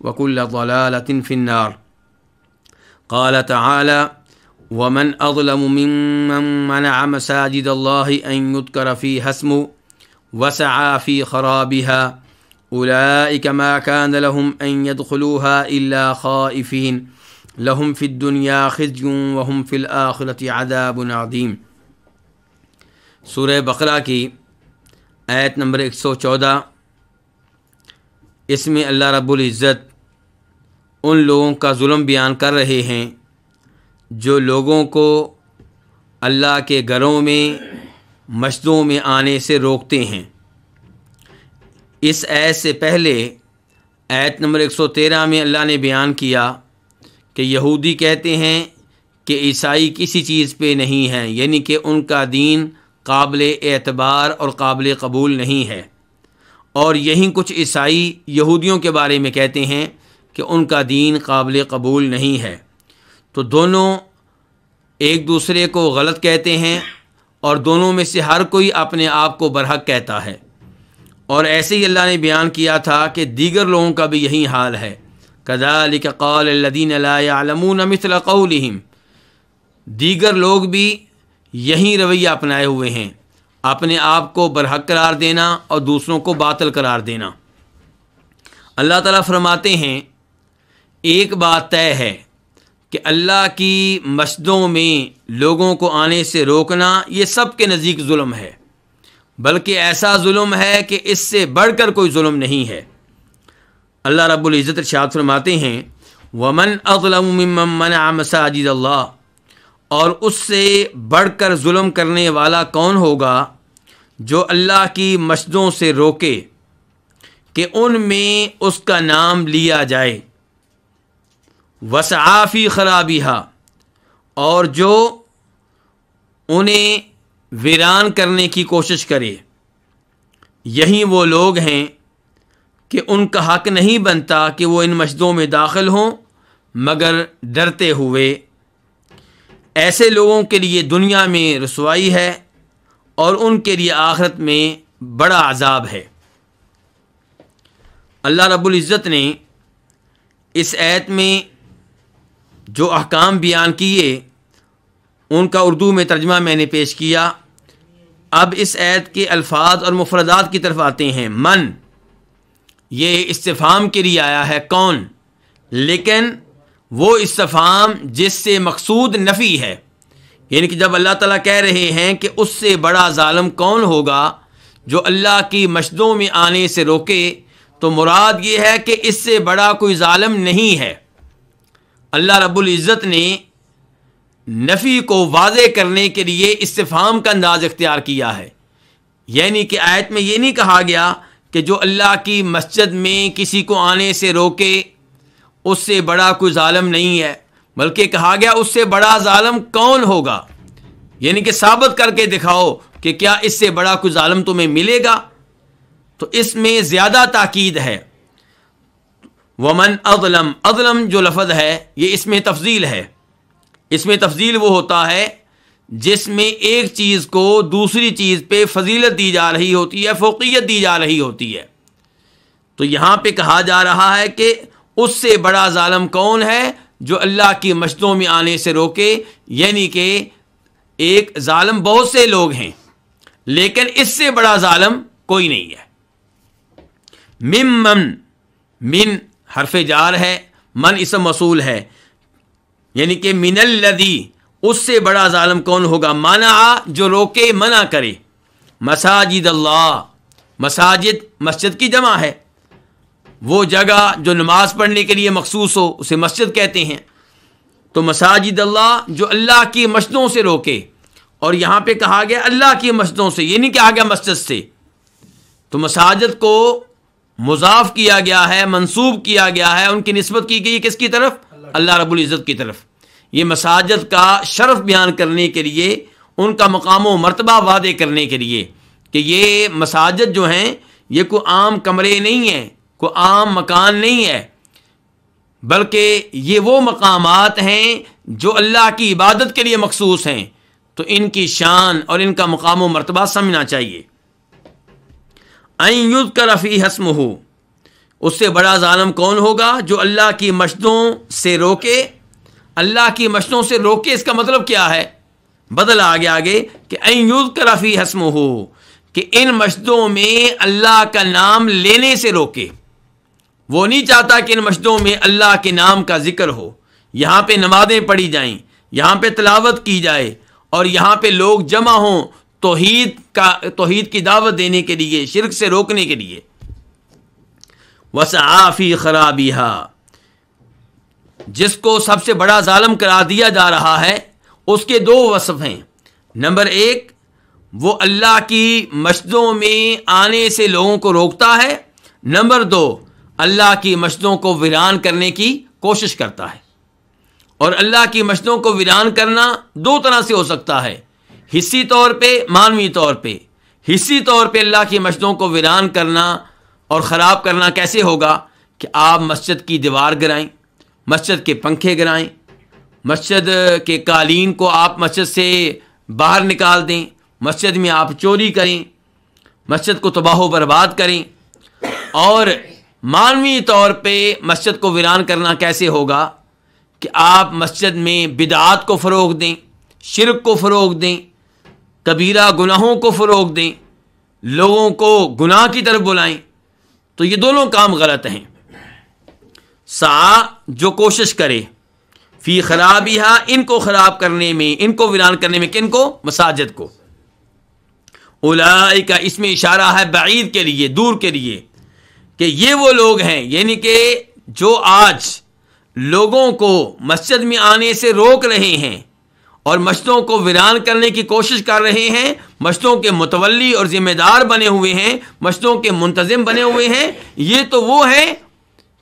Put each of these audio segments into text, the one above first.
وكل ضلالة في النار قال تعالى ومن أظلم ممن منع مساجد الله أن يذكر فيها اسمه وسعى في خرابها أولئك ما كان لهم أن يدخلوها إلا خائفين لهم في الدنيا خزي وهم في الآخرة عذاب عظيم سورة بقرة کی آیت نمبر 114 اسم میں اللہ رب العزت उन लोगों का जुल्म बयान कर रहे हैं जो लोगों को अल्लाह के घरों में मस्जिदों में आने से रोकते हैं इस ऐत से पहले ऐत नंबर 113 में अल्लाह ने बयान किया कि यहूदी कहते हैं कि ईसाई किसी चीज़ पे नहीं है यानी कि उनका दीन काबिल एतबार और काबिल कबूल नहीं है और यहीं कुछ ईसाई यहूदियों के बारे में कहते हैं कि उनका दीन काबिल कबूल नहीं है तो दोनों एक दूसरे को गलत कहते हैं और दोनों में से हर कोई अपने आप को बरहक कहता है और ऐसे ही अल्लाह ने बयान किया था कि दीगर लोगों का भी यही हाल है कदालिक कौलदीन आलमून मिसल दीगर लोग भी यही रवैया अपनाए हुए हैं अपने आप को बरहक करार देना और दूसरों को बातल करार देना अल्लाह ताला फरमाते हैं एक बात तय है कि अल्लाह की मस्जिदों में लोगों को आने से रोकना ये सब के नज़दीक जुल्म है बल्कि ऐसा जुल्म है कि इससे बढ़कर कोई जुल्म नहीं है अल्लाह रब्बुल इज़्ज़त इरशाद फरमाते हैं वमन अज़लमन मसाजिद अल्लाह और उससे बढ़कर जुल्म करने वाला कौन होगा जो अल्लाह की मस्जिदों से रोके कि उनमें उसका नाम लिया जाए खराबी हा और जो उन्हें वीरान करने की कोशिश करे यही वो लोग हैं कि उनका हक नहीं बनता कि वो इन मस्जिदों में दाखिल हों मगर डरते हुए ऐसे लोगों के लिए दुनिया में रसवाई है और उनके लिए आखरत में बड़ा आज़ाब है अल्लाह रब्बुल इज़्ज़त ने इस ऐत में जो अहकाम बयान किए उनका उर्दू में तर्जमा मैंने पेश किया अब इस ऐत के अल्फाज और मफरदात की तरफ आते हैं मन ये इस्तफ़ाम के लिए आया है कौन लेकिन वो इस्तफ़ाम जिससे मकसूद नफ़ी है यानी कि जब अल्लाह ताला कह रहे हैं कि उससे बड़ा ालम कौन होगा जो अल्लाह की मशदों में आने से रोके तो मुराद ये है कि इससे बड़ा कोई ालम नहीं है अल्लाह रब्बुल इज़्ज़त ने नफ़ी को वाजे करने के लिए इस्तफ़ाम का अंदाज इख्तियार किया है यानी कि आयत में ये नहीं कहा गया कि जो अल्लाह की मस्जिद में किसी को आने से रोके उससे बड़ा कोई ालम नहीं है बल्कि कहा गया उससे बड़ा ालम कौन होगा यानी कि साबित करके दिखाओ कि क्या इससे बड़ा कोई ालम तुम्हें मिलेगा तो इसमें ज़्यादा ताकीद है वमन अदलम अदलम जो लफज है ये इसमें तफजील है इसमें तफजील वो होता है जिसमें एक चीज़ को दूसरी चीज़ पे फजीलत दी जा रही होती है फोकियत दी जा रही होती है तो यहाँ पर कहा जा रहा है कि उससे बड़ा ालम कौन है जो अल्लाह की मस्जिदों में आने से रोके यानी कि एक ालम बहुत से लोग हैं लेकिन इससे बड़ा ालम कोई नहीं है मिमन मिन हरफ जार है मन इसम मसूल है यानी कि मिनल लदी उससे बड़ा ालम कौन होगा माना जो रोके मना करे मसाजिद अल्लाह मसाजिद मस्जिद की जमा है वो जगह जो नमाज पढ़ने के लिए मखसूस हो उसे मस्जिद कहते हैं तो मसाजिद अल्लाह जो अल्लाह की मस्जिदों से रोके और यहाँ पे कहा गया अल्लाह की मस्जिदों से ये नहीं कहा गया मस्जिद से तो मसाजिद को मुजाफ किया गया है मंसूब किया गया है उनकी नस्बत की गई किसकी तरफ अल्लाह रबुल्ज़त की तरफ ये मसाजद का शर्फ बयान करने के लिए उनका मकाम व मरतबा वादे करने के लिए कि ये मसाजद जो हैं ये कोई आम कमरे नहीं हैं कोई आम मकान नहीं है बल्कि ये वो मकाम हैं जो अल्लाह की इबादत के लिए मखसूस हैं तो इनकी शान और इनका मकाम व मरतबा समझना चाहिए अयुद का रफ़ी हसम हो उससे बड़ा ालम कौन होगा जो अल्लाह की मशदों से रोके अल्लाह की मशदों से रोके इसका मतलब क्या है बदल आगे आगे कि अयुद का रफ़ी हसम हो कि इन मशदों में अल्लाह का नाम लेने से रोके वो नहीं चाहता कि इन मशदों में अल्लाह के नाम का जिक्र हो यहाँ पे नमाज़ें पढ़ी जाएं यहाँ पे तलावत की जाए और यहाँ पे लोग जमा हों तोहीद का तोहीद की दावत देने के लिए शिरक से रोकने के लिए वसाफ़ी खराबिहा जिसको सबसे बड़ा ालम करा दिया जा रहा है उसके दो वसफ़ हैं नंबर एक वो अल्लाह की मस्जिदों में आने से लोगों को रोकता है नंबर दो अल्लाह की मस्जिदों को वीरान करने की कोशिश करता है और अल्लाह की मस्जिदों को वीरान करना दो तरह से हो सकता है हिस्सी तौर पे मानवी तौर पे हिस्सी तौर पे अल्लाह की मस्जिदों को वीरान करना और ख़राब करना कैसे होगा कि आप मस्जिद की दीवार गिराएं मस्जिद के पंखे गिराएं मस्जिद के कालीन को आप मस्जिद से बाहर निकाल दें मस्जिद में आप चोरी करें मस्जिद को तबाह बर्बाद करें और मानवी तौर पे मस्जिद को वीरान करना कैसे होगा कि आप मस्जिद में बिदात को फ़रोग दें शिरक को फ़रोग दें कबीरा गुनाहों को फ़रोग दें लोगों को गुनाह की तरफ बुलाएं तो ये दोनों काम गलत हैं सा जो कोशिश करे फ़ी खराब हा इनको ख़राब करने में इनको वीरान करने में किन को मसाजद को उलाई का इसमें इशारा है बीद के लिए दूर के लिए कि ये वो लोग हैं यानी कि जो आज लोगों को मस्जिद में आने से रोक रहे हैं और मशतों को वीरान करने की कोशिश कर रहे हैं मशतों के मुतवली और ज़िम्मेदार बने हुए हैं मशतों के मुंतज़म बने हुए हैं ये तो वो है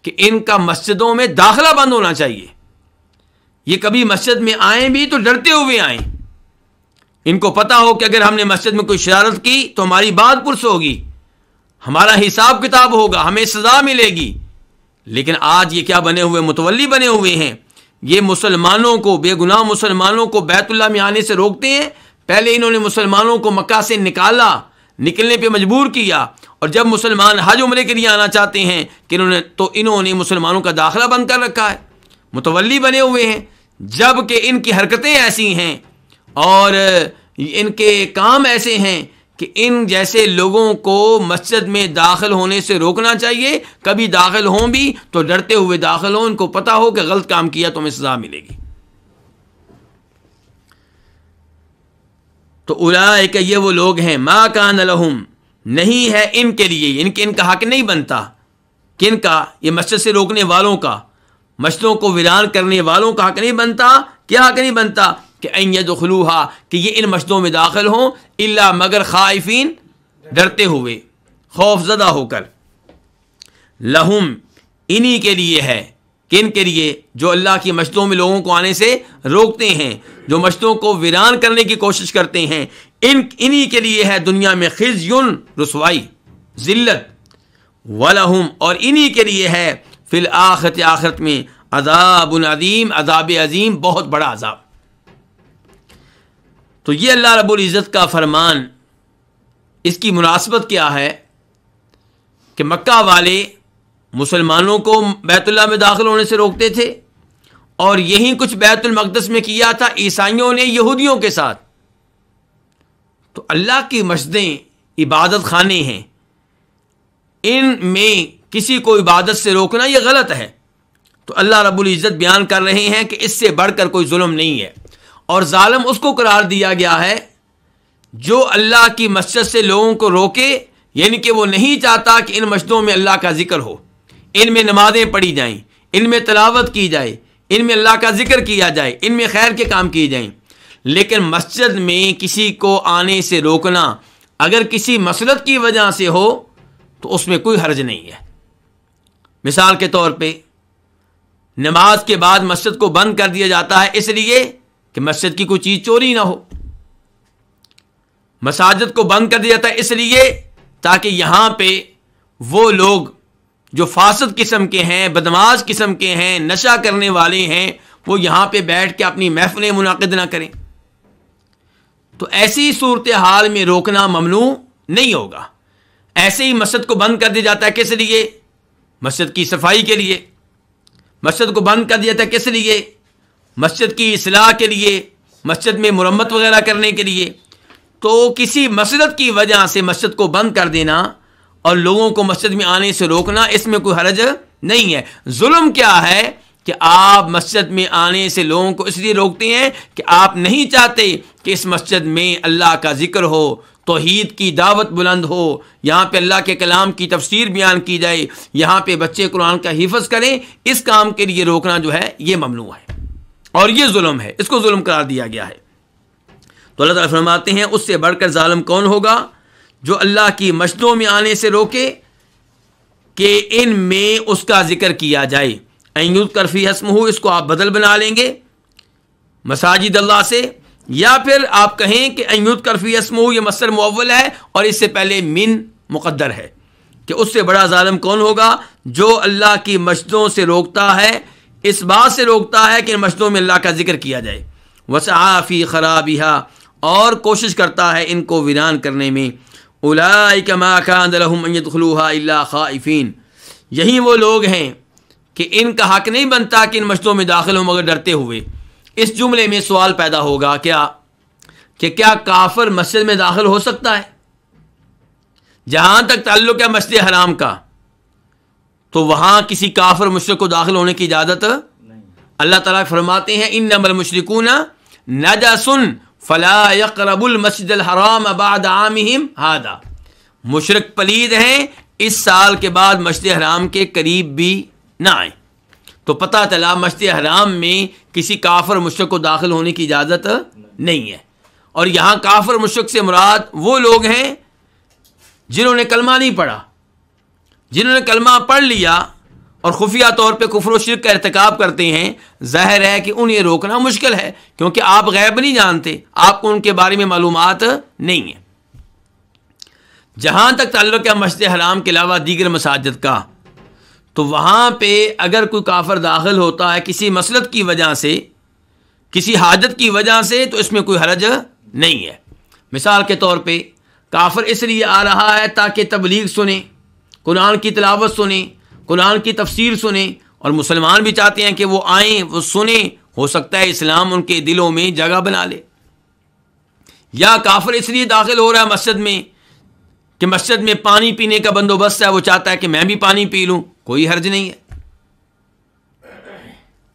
कि इनका मस्जिदों में दाखिला बंद होना चाहिए ये कभी मस्जिद में आए भी तो डरते हुए आए इनको पता हो कि अगर हमने मस्जिद में कोई शरारत की तो हमारी बात पुरस होगी हमारा हिसाब किताब होगा हमें सजा मिलेगी लेकिन आज ये क्या बने हुए मुतवली बने हुए हैं ये मुसलमानों को बेगुनाह मुसलमानों को बैतुल्ला में आने से रोकते हैं पहले इन्होंने मुसलमानों को मक्का से निकाला निकलने पे मजबूर किया और जब मुसलमान हज उमरे के लिए आना चाहते हैं कि इन्होंने तो इन्होंने मुसलमानों का दाखिला बंद कर रखा है मुतवली बने हुए हैं जबकि इनकी हरकतें ऐसी हैं और इनके काम ऐसे हैं कि इन जैसे लोगों को मस्जिद में दाखिल होने से रोकना चाहिए कभी दाखिल हों भी तो डरते हुए दाखिल हों उनको पता हो कि गलत काम किया तो हमें सजा मिलेगी तो उलायक ये वो लोग हैं मा का लहुम नहीं है इनके लिए इनके इनका हक नहीं बनता किन का ये मस्जिद से रोकने वालों का मस्जिदों को वीरान करने वालों का हक नहीं बनता क्या हक नहीं बनता कि अयद खलूहा कि ये इन मस्जिदों में दाखिल हों अल्ला मगर खाइफिन डरते हुए खौफजदा होकर लहुम इन्हीं के लिए है किन के लिए जो अल्लाह की मस्जिदों में लोगों को आने से रोकते हैं जो मस्जिदों को वीरान करने की कोशिश करते हैं इन इन्हीं के लिए है दुनिया में खिजुन रसवाई ज़िल्लत व लहुम और इन्हीं के लिए है फिल आखरत आखरत में अजाब अजीम अजाब अजीम बहुत बड़ा अजाब तो ये अल्लाह रबुल्ज़त का फरमान इसकी मुनासबत क्या है कि मक्का वाले मुसलमानों को बैतुल्ला में दाखिल होने से रोकते थे और यही कुछ बैतुलमक़दस में किया था ईसाइयों ने यहूदियों के साथ तो अल्लाह की मस्जिदें इबादत खाने हैं इन में किसी को इबादत से रोकना यह गलत है तो अल्लाह रबुल्ज़त बयान कर रहे हैं कि इससे बढ़कर कोई जुल्म नहीं है और ालम उसको करार दिया गया है जो अल्लाह की मस्जिद से लोगों को रोके यानी कि वो नहीं चाहता कि इन मस्जिदों में अल्लाह का जिक्र हो इन में नमाजें पढ़ी जाएं इनमें तलावत की जाए इन में अल्लाह का जिक्र किया जाए इन में खैर के काम किए जाएं लेकिन मस्जिद में किसी को आने से रोकना अगर किसी मसलत की वजह से हो तो उसमें कोई हर्ज नहीं है मिसाल के तौर पर नमाज के बाद मस्जिद को बंद कर दिया जाता है इसलिए कि मस्जिद की कोई चीज़ चोरी ना हो मसाजिद को बंद कर दिया जाता है इसलिए ताकि यहां पे वो लोग जो फासद किस्म के हैं बदमाश किस्म के हैं नशा करने वाले हैं वो यहां पे बैठ के अपनी महफलें मुनद ना करें तो ऐसी सूरत हाल में रोकना ममनू नहीं होगा ऐसे ही मस्जिद को बंद कर दिया जाता है किस लिए मस्जिद की सफाई के लिए मस्जिद को बंद कर दिया जाता है किस लिए मस्जिद की असलाह के लिए मस्जिद में मरम्मत वगैरह करने के लिए तो किसी मसरत की वजह से मस्जिद को बंद कर देना और लोगों को मस्जिद में आने से रोकना इसमें कोई हरज नहीं है जुल्म क्या है कि आप मस्जिद में आने से लोगों को इसलिए रोकते हैं कि आप नहीं चाहते कि इस मस्जिद में अल्लाह का जिक्र हो तोहद की दावत बुलंद हो यहाँ पे अल्लाह के कलाम की तफसीर बयान की जाए यहाँ पे बच्चे कुरान का हिफज करें इस काम के लिए रोकना जो है ये ममनू है और ये जुल्म है इसको जुल्म करार दिया गया है तो अल्लाह ताला फरमाते हैं उससे बढ़कर ालम कौन होगा जो अल्लाह की मशदों में आने से रोके कि इन में उसका ज़िक्र किया जाए अयुद करफी हसम हो इसको आप बदल बना लेंगे मसाजिद अल्लाह से या फिर आप कहें कि अयुद करफी हस्म हो यह मसर मुवल है और इससे पहले मिन मुकद्दर है कि उससे बड़ा ालम कौन होगा जो अल्लाह की मस्जिदों से रोकता है इस बात से रोकता है कि मस्जिदों में अल्लाह का जिक्र किया जाए वसाफ़ी खराबिहा और कोशिश करता है इनको वीरान करने में उलाकमाखलूहा ख़ाइफिन यही वो लोग हैं कि इनका हक नहीं बनता कि इन मस्जिदों में दाखिल हों मगर डरते हुए इस जुमले में सवाल पैदा होगा क्या कि क्या काफर मस्जिद में दाखिल हो सकता है जहाँ तक ताल्लुक़ है मस्जिद हराम का तो वहां किसी काफर मुशरक को दाखिल होने की इजाज़त अल्लाह तला फरमाते हैं इन नमल मुशरकून नजसन फ़लाबुलमसद हराम आबाद आमिम हादा मुशरक पलीद हैं इस साल के बाद मस्जिद हराम के करीब भी ना आए तो पता चला मस्जिद हराम में किसी काफर मुशरक को दाखिल होने की इजाज़त नहीं है और यहाँ काफर मुशरक से मुराद वो लोग हैं जिन्होंने कलमा नहीं पढ़ा जिन्होंने कलमा पढ़ लिया और खुफिया तौर पे कुफर शिरक का इरतकब करते हैं जाहिर है कि उन्हें रोकना मुश्किल है क्योंकि आप गैब नहीं जानते आपको उनके बारे में मालूम नहीं है जहां तक ताल्लुक है मशद हराम के अलावा दीगर मसाजद का तो वहाँ पे अगर कोई काफर दाखिल होता है किसी मसलत की वजह से किसी हाजत की वजह से तो इसमें कोई हरज नहीं है मिसाल के तौर पे काफर इसलिए आ रहा है ताकि तबलीग सुने कुरान की तलावत सुने कुरान की तफसीर सुने और मुसलमान भी चाहते हैं कि वो आएँ वो सुने हो सकता है इस्लाम उनके दिलों में जगह बना ले या काफिर इसलिए दाखिल हो रहा है मस्जिद में कि मस्जिद में पानी पीने का बंदोबस्त है वो चाहता है कि मैं भी पानी पी लूँ कोई हर्ज नहीं है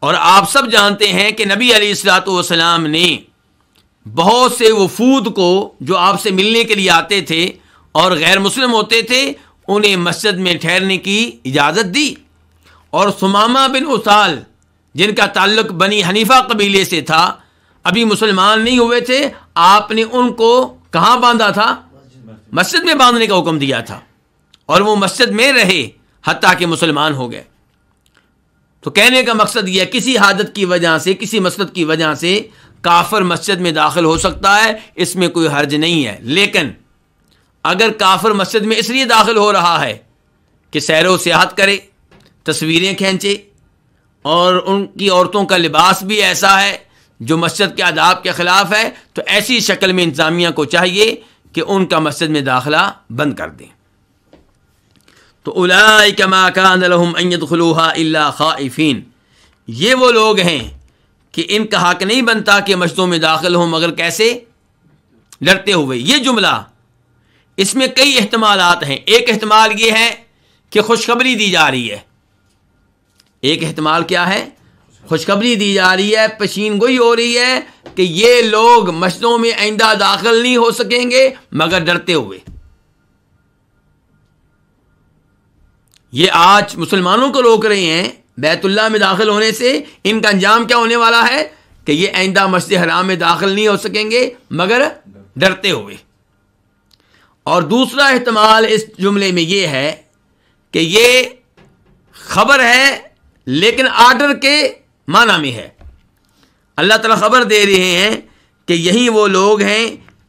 और आप सब जानते हैं कि नबी अलीसलाम ने बहुत से वफूद को जो आपसे मिलने के लिए आते थे और गैर मुस्लिम होते थे उन्हें मस्जिद में ठहरने की इजाज़त दी और सुमामा बिन उसाल जिनका ताल्लुक बनी हनीफा कबीले से था अभी मुसलमान नहीं हुए थे आपने उनको कहाँ बांधा था मस्जिद में बांधने का हुक्म दिया था और वो मस्जिद में रहे हती के मुसलमान हो गए तो कहने का मकसद यह किसी हादत की वजह से किसी मस्जिद की वजह से काफर मस्जिद में दाखिल हो सकता है इसमें कोई हर्ज नहीं है लेकिन अगर काफ़र मस्जिद में इसलिए दाखिल हो रहा है कि सैर व सियाहत करे तस्वीरें खींचे और उनकी औरतों का लिबास भी ऐसा है जो मस्जिद के आदाब के ख़िलाफ़ है तो ऐसी शक्ल में इंतज़ामिया को चाहिए कि उनका मस्जिद में दाखिला बंद कर दें तो उलाई कमाकानदखलूहा ख़ाइफिन ये वो लोग हैं कि इनका हक नहीं बनता कि मस्जिदों में दाखिल हों मगर कैसे डरते हुए ये जुमला इसमें कई अहतमाल हैं एक अहतमाल ये है कि खुशखबरी दी जा रही है एक अहतमाल क्या है खुशखबरी दी जा रही है पशीन गोई हो रही है कि ये लोग मस्जिदों में आइंदा दाखिल नहीं हो सकेंगे मगर डरते हुए ये आज मुसलमानों को रोक रहे हैं बैतुल्ला में दाखिल होने से इनका अंजाम क्या होने वाला है कि ये आइंदा मस्जिद हराम में दाखिल नहीं हो सकेंगे मगर डरते हुए और दूसरा अहतमाल इस जुमले में ये है कि ये खबर है लेकिन आर्डर के माना में है अल्लाह तला खबर दे रहे हैं कि यही वो लोग हैं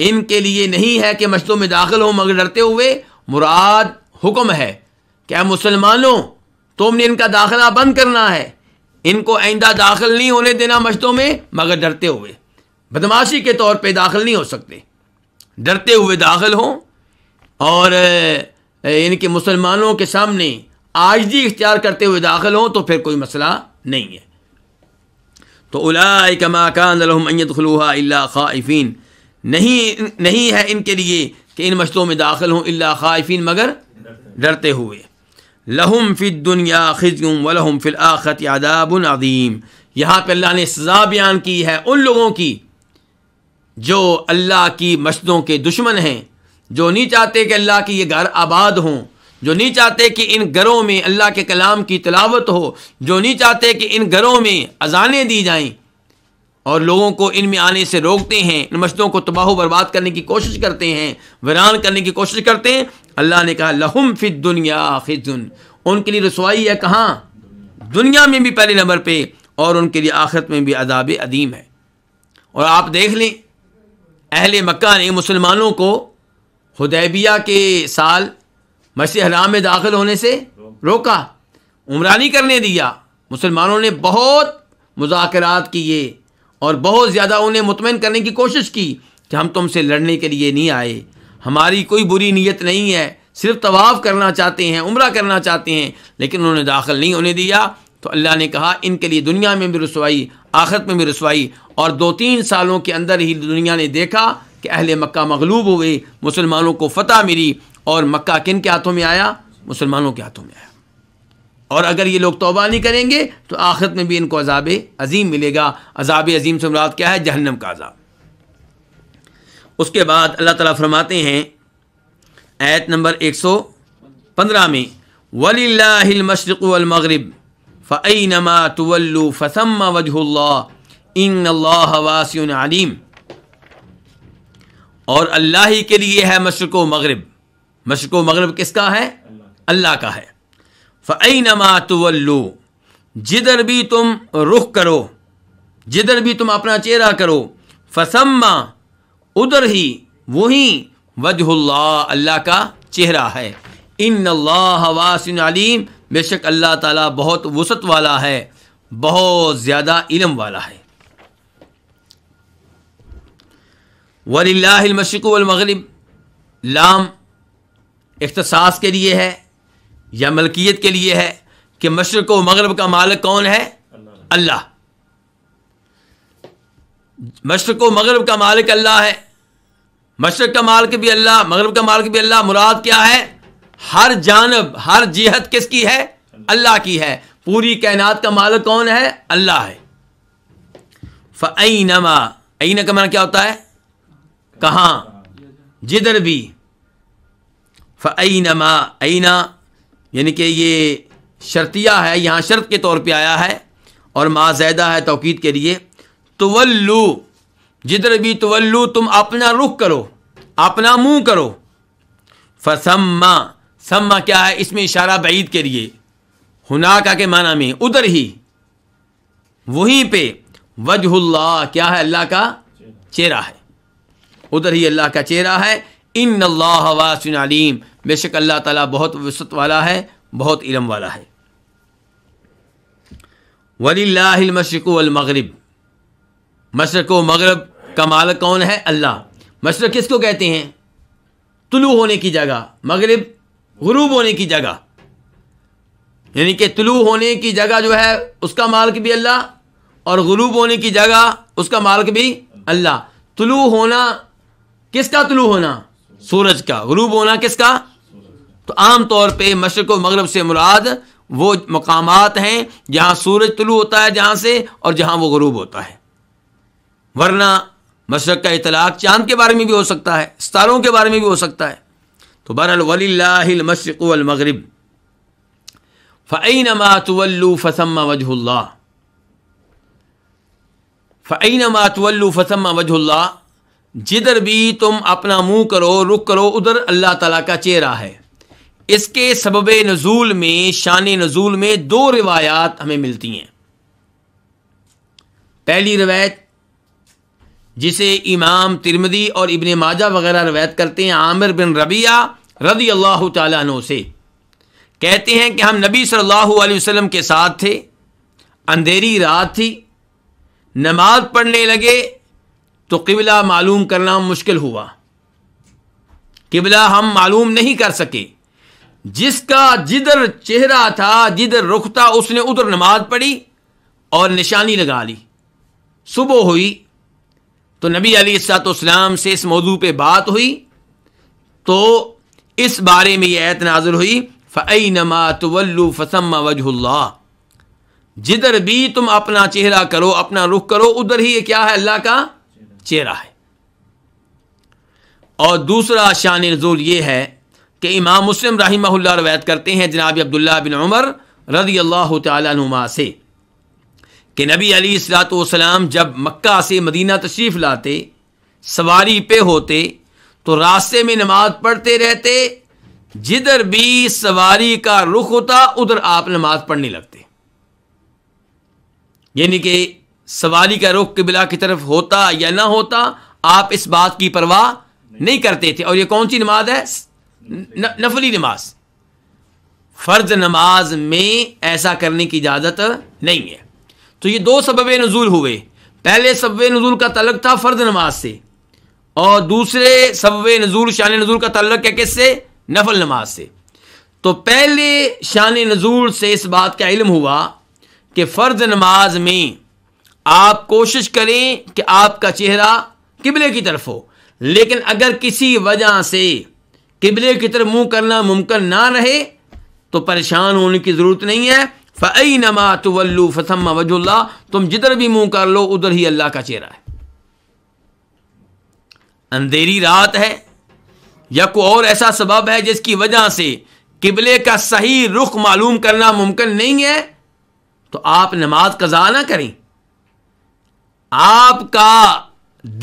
इनके लिए नहीं है कि मशतों में दाखिल हो मगर डरते हुए मुराद हुक्म है क्या मुसलमानों तुमने इनका दाखिला बंद करना है इनको आइंदा दाखिल नहीं होने देना मशतों में मगर डरते हुए बदमाशी के तौर पर दाखिल नहीं हो सकते डरते हुए दाखिल हों और इनके मुसलमानों के सामने आज भी इख्तियार करते हुए दाखिल हों तो फिर कोई मसला नहीं है तो उलाय कमाकानदलखलूहा ख़ाइफिन नहीं नहीं है इनके लिए कि इन मशतों में दाखिल हों अल्ला ख़ाइफिन मगर डरते हुए लहुम फ़िद दुनिया खिजुम वलहम फ़िल आख़त आदाबन अदीम यहाँ पर अल्लाह ने सज़ा बयान की है उन लोगों की जो अल्लाह की मशदों के दुश्मन हैं जो नहीं चाहते कि अल्लाह के ये घर आबाद हों जो नहीं चाहते कि इन घरों में अल्लाह के कलाम की तलावत हो जो नहीं चाहते कि इन घरों में अजाने दी जाएं और लोगों को इनमें आने से रोकते हैं इन मस्जिदों को तबाह बर्बाद करने की कोशिश करते हैं वरान करने की कोशिश करते हैं अल्लाह ने कहा लहुम फिर दुनिया खिजुन उनके लिए रसवाई है कहाँ दुनिया में भी पहले नंबर पर और उनके लिए आखिरत में भी अदाब अदीम है और आप देख लें अहल मक्का ने मुसलमानों को हदैबिया के साल मसीह हराम में दाखिल होने से रोका उम्र नहीं करने दिया मुसलमानों ने बहुत मुजाकरात किए और बहुत ज़्यादा उन्हें मुतमिन करने की कोशिश की कि हम तुमसे लड़ने के लिए नहीं आए हमारी कोई बुरी नीयत नहीं है सिर्फ तवाफ़ करना चाहते हैं उम्र करना चाहते हैं लेकिन उन्होंने दाखिल नहीं होने दिया तो अल्लाह ने कहा इनके लिए दुनिया में भी रसवाई आखिरत में भी रसवाई और दो तीन सालों के अंदर ही दुनिया ने देखा कि अहल मक्का मगलूब हुए मुसलमानों को फतह मिली और मक् किन के हाथों में आया मुसलमानों के हाथों में आया और अगर ये लोग तोबा नहीं करेंगे तो आखिरत में भी इनको अजाब अजीम मिलेगा अजाब अजीम से मुराद क्या है जहन्नम का अजाब उसके बाद अल्लाह तला फरमाते हैं आयत नंबर एक सौ पंद्रह में वलीमशरक़लमगरब फ़ई नमा तवल्लु फ़सम इन वासन और अल्लाह ही के लिए है मशरक मगरब मशरक मगरब किसका है अल्लाह का है फ़ई नमा तो जिधर भी तुम रुख करो जिधर भी तुम अपना चेहरा करो फसम्मा उधर ही वही वजहुल्ला अल्लाह का चेहरा है इन अल्लाह बेशक अल्लाह ताला बहुत वसत वाला है बहुत ज़्यादा इलम वाला है वलिल्लामशिकमगरब लाम अख्तसास के लिए है या मलकियत के लिए है कि मशरक़ व मगरब का मालिक कौन है अल्लाह मशरक़ व मगरब का मालिक अल्लाह है मशरक़ का मालिक भी अल्लाह मगरब का मालिक भी अल्लाह मुराद क्या है हर जानब हर जिहत किसकी है अल्लाह की है पूरी कायनात का मालिक कौन है अल्लाह है फ़ैनमा ऐन का माना क्या होता है कहाँ जिधर भी फ़ैनमा ऐना यानी कि ये शर्तिया है यहाँ शर्त के तौर पे आया है और माँ जैदा है तोकीद के लिए तवल्लू जिधर भी तवल्लू तुम अपना रुख करो अपना मुंह करो फसम्मा सम्मा क्या है इसमें इशारा बईद के लिए हुना का के माना में उधर ही वहीं पे वजहुल्ला क्या है अल्लाह का चेहरा है उधर ही अल्लाह का चेहरा है इन अल्लाह वासन अलीम बेशक अल्लाह ताला बहुत वसत वाला है बहुत इलम वाला है वलीमशरक मगरब मशरक व मगरब का मालक कौन है अल्लाह मशरक किसको कहते हैं तुलू होने की जगह मगरब गरूब होने की जगह यानी कि तुलु होने की जगह जो है उसका मालक भी अल्लाह और गरूब होने की जगह उसका मालक भी अल्लाह तुलू होना किसका तुलू होना सूरज का गरूब होना किसका तो आम तौर पे मशरक व मगरब से मुराद वो मकाम हैं जहां सूरज तुलू होता है जहां से और जहां वो गरूब होता है वरना मशरक का इतलाक़ चांद के बारे में भी हो सकता है सितारों के बारे में भी हो सकता है तो बरल वलीमशरक वलमगरब फ़ैन मातवल्लू फसम वजह फ़ैन मातवल्लू फसम वजह जिधर भी तुम अपना मुंह करो रुख करो उधर अल्लाह तला का चेहरा है इसके सबब नज़ूल में शान नज़ूल में दो रिवायात हमें मिलती हैं पहली रवायत जिसे इमाम तिरमदी और इबन माजा वगैरह रवायत करते हैं आमिर बिन रबिया रदी अल्लाह तु से कहते हैं कि हम नबी सल्लल्लाहु अलैहि वसल्लम के साथ थे अंधेरी रात थी नमाज पढ़ने लगे तो किबला मालूम करना मुश्किल हुआ किबला हम मालूम नहीं कर सके जिसका जिधर चेहरा था जिधर रुख था उसने उधर नमाज पढ़ी और निशानी लगा ली सुबह हुई तो नबी अली सातोस्लाम से इस मौजू पर बात हुई तो इस बारे में यह ऐत नाजुल हुई फ़ई नमा तवल्लू फसम वजहुल्ला जिधर भी तुम अपना चेहरा करो अपना रुख करो उधर ही यह क्या है अल्लाह का चेहरा है और दूसरा शान नजूल ये है कि इमाम मुस्लिम रही रवायत करते हैं जनाब अब्दुल्ला बिन उमर रदी अल्लाह तुमा से कि नबी अली सलाम जब मक्का से मदीना तशरीफ़ लाते सवारी पे होते तो रास्ते में नमाज पढ़ते रहते जिधर भी सवारी का रुख होता उधर आप नमाज पढ़ने लगते यानी कि सवाली का रुख किबला की तरफ होता या ना होता आप इस बात की परवाह नहीं, करते थे और ये कौन सी नमाज है नफली नमाज फ़र्ज नमाज में ऐसा करने की इजाज़त नहीं है तो ये दो सबब नजूल हुए पहले सबब नजूल का तलक था फ़र्ज नमाज से और दूसरे सबब नज़ुल शान नज़ुल का तलक है किससे नफल नमाज से तो पहले शान नज़ूल से इस बात का इलम हुआ कि फ़र्ज नमाज में आप कोशिश करें कि आपका चेहरा किबले की तरफ हो लेकिन अगर किसी वजह से किबले की तरफ मुंह करना मुमकिन ना रहे तो परेशान होने की ज़रूरत नहीं है फ़ई नमा तवल्लू फसम वजुल्ला तुम जिधर भी मुंह कर लो उधर ही अल्लाह का चेहरा है अंधेरी रात है या कोई और ऐसा सबब है जिसकी वजह से किबले का सही रुख मालूम करना मुमकिन नहीं है तो आप नमाज कज़ा ना करें आपका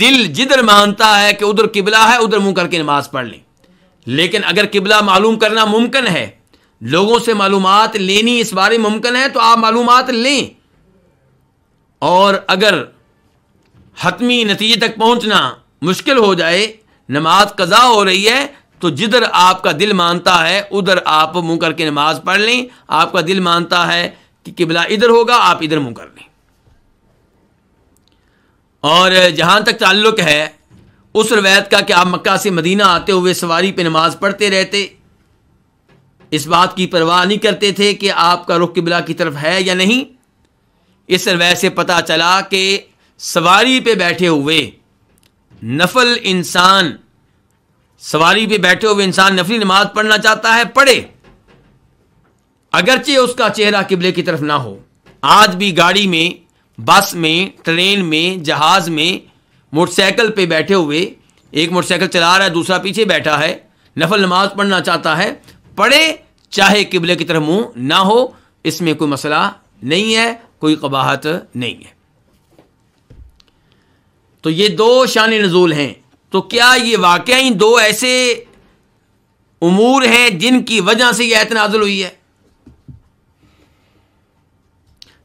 दिल जिधर मानता है कि उधर किबला है उधर मुंह करके नमाज पढ़ लें लेकिन अगर किबला मालूम करना मुमकिन है लोगों से मालूम लेनी इस बारे में मुमकिन है तो आप मालूम लें और अगर हतमी नतीजे तक पहुंचना मुश्किल हो जाए नमाज कज़ा हो रही है तो जिधर आपका दिल मानता है उधर आप मुंह करके नमाज पढ़ लें आपका दिल मानता है कि किबला इधर होगा आप इधर मुंह कर लें और जहाँ तक ताल्लुक है उस रवायत का कि आप मक्का से मदीना आते हुए सवारी पर नमाज पढ़ते रहते इस बात की परवाह नहीं करते थे कि आपका रुख किबला की तरफ है या नहीं इस रवायत से पता चला कि सवारी पे बैठे हुए नफल इंसान सवारी पे बैठे हुए इंसान नफली नमाज पढ़ना चाहता है पढ़े अगरचे उसका चेहरा किबले की तरफ ना हो आज भी गाड़ी में बस में ट्रेन में जहाज़ में मोटरसाइकिल पे बैठे हुए एक मोटरसाइकिल चला रहा है दूसरा पीछे बैठा है नफल नमाज पढ़ना चाहता है पढ़े चाहे किबले की तरफ मुंह ना हो इसमें कोई मसला नहीं है कोई कबाहत नहीं है तो ये दो शान नजूल हैं तो क्या ये वाकई दो ऐसे उमूर हैं जिनकी वजह से यह आयत नाजुल हुई है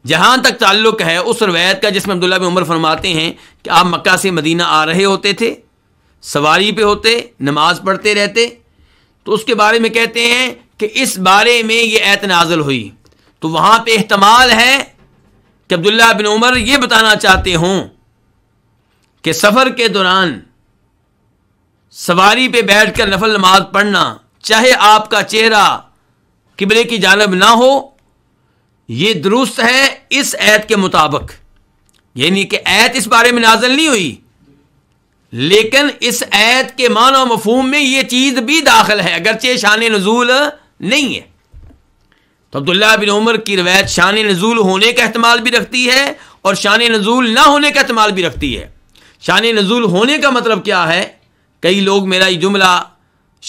जहाँ तक ताल्लुक है उस रवायत का जिसमें अब्दुल्ला बिन उमर फरमाते हैं कि आप मक्का से मदीना आ रहे होते थे सवारी पे होते नमाज पढ़ते रहते तो उसके बारे में कहते हैं कि इस बारे में ये ऐत नाजल हुई तो वहाँ पर अहतमाल है कि अब्दुल्ला बिन उमर ये बताना चाहते हों कि सफ़र के दौरान सवारी पे बैठकर नफल नमाज पढ़ना चाहे आपका चेहरा किबले की जानब ना हो ये दुरुस्त है इस ऐत के मुताबिक यानी कि ऐत इस बारे में नाजल नहीं हुई लेकिन इस ऐत के मान और मफहूम में यह चीज़ भी दाखिल है अगरचे शान नजूल नहीं है तो अब्दुल्ला बिन उमर की रवायत शान नजूल होने का अहतमाल भी रखती है और शान नजूल ना होने का अहतमाल भी रखती है शान नजूल होने का मतलब क्या है कई लोग मेरा ये जुमला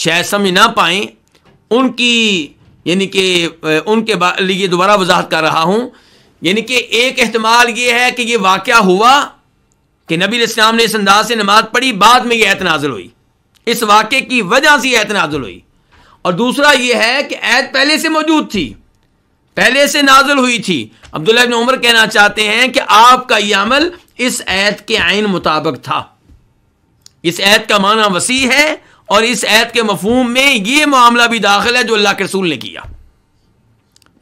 शायद समझ ना पाए उनकी यानी कि उनके लिए दोबारा वजाहत कर रहा हूं यानी कि एक अहतमाल यह है कि यह वाक़ हुआ कि नबी इस्लाम ने इस अंदाज से नमाज पढ़ी बाद में यह ऐतनाजल हुई इस वाक़े की वजह से यह ऐतनाजल हुई और दूसरा यह है कि ऐत पहले से मौजूद थी पहले से नाजल हुई थी अब्दुल्ला इब्न उमर कहना चाहते हैं कि आपका यह अमल इस ऐत के आइन मुताबिक था इस ऐत का माना वसी है और इस ऐत के मफहूम में ये मामला भी दाखिल है जो अल्लाह के रसूल ने किया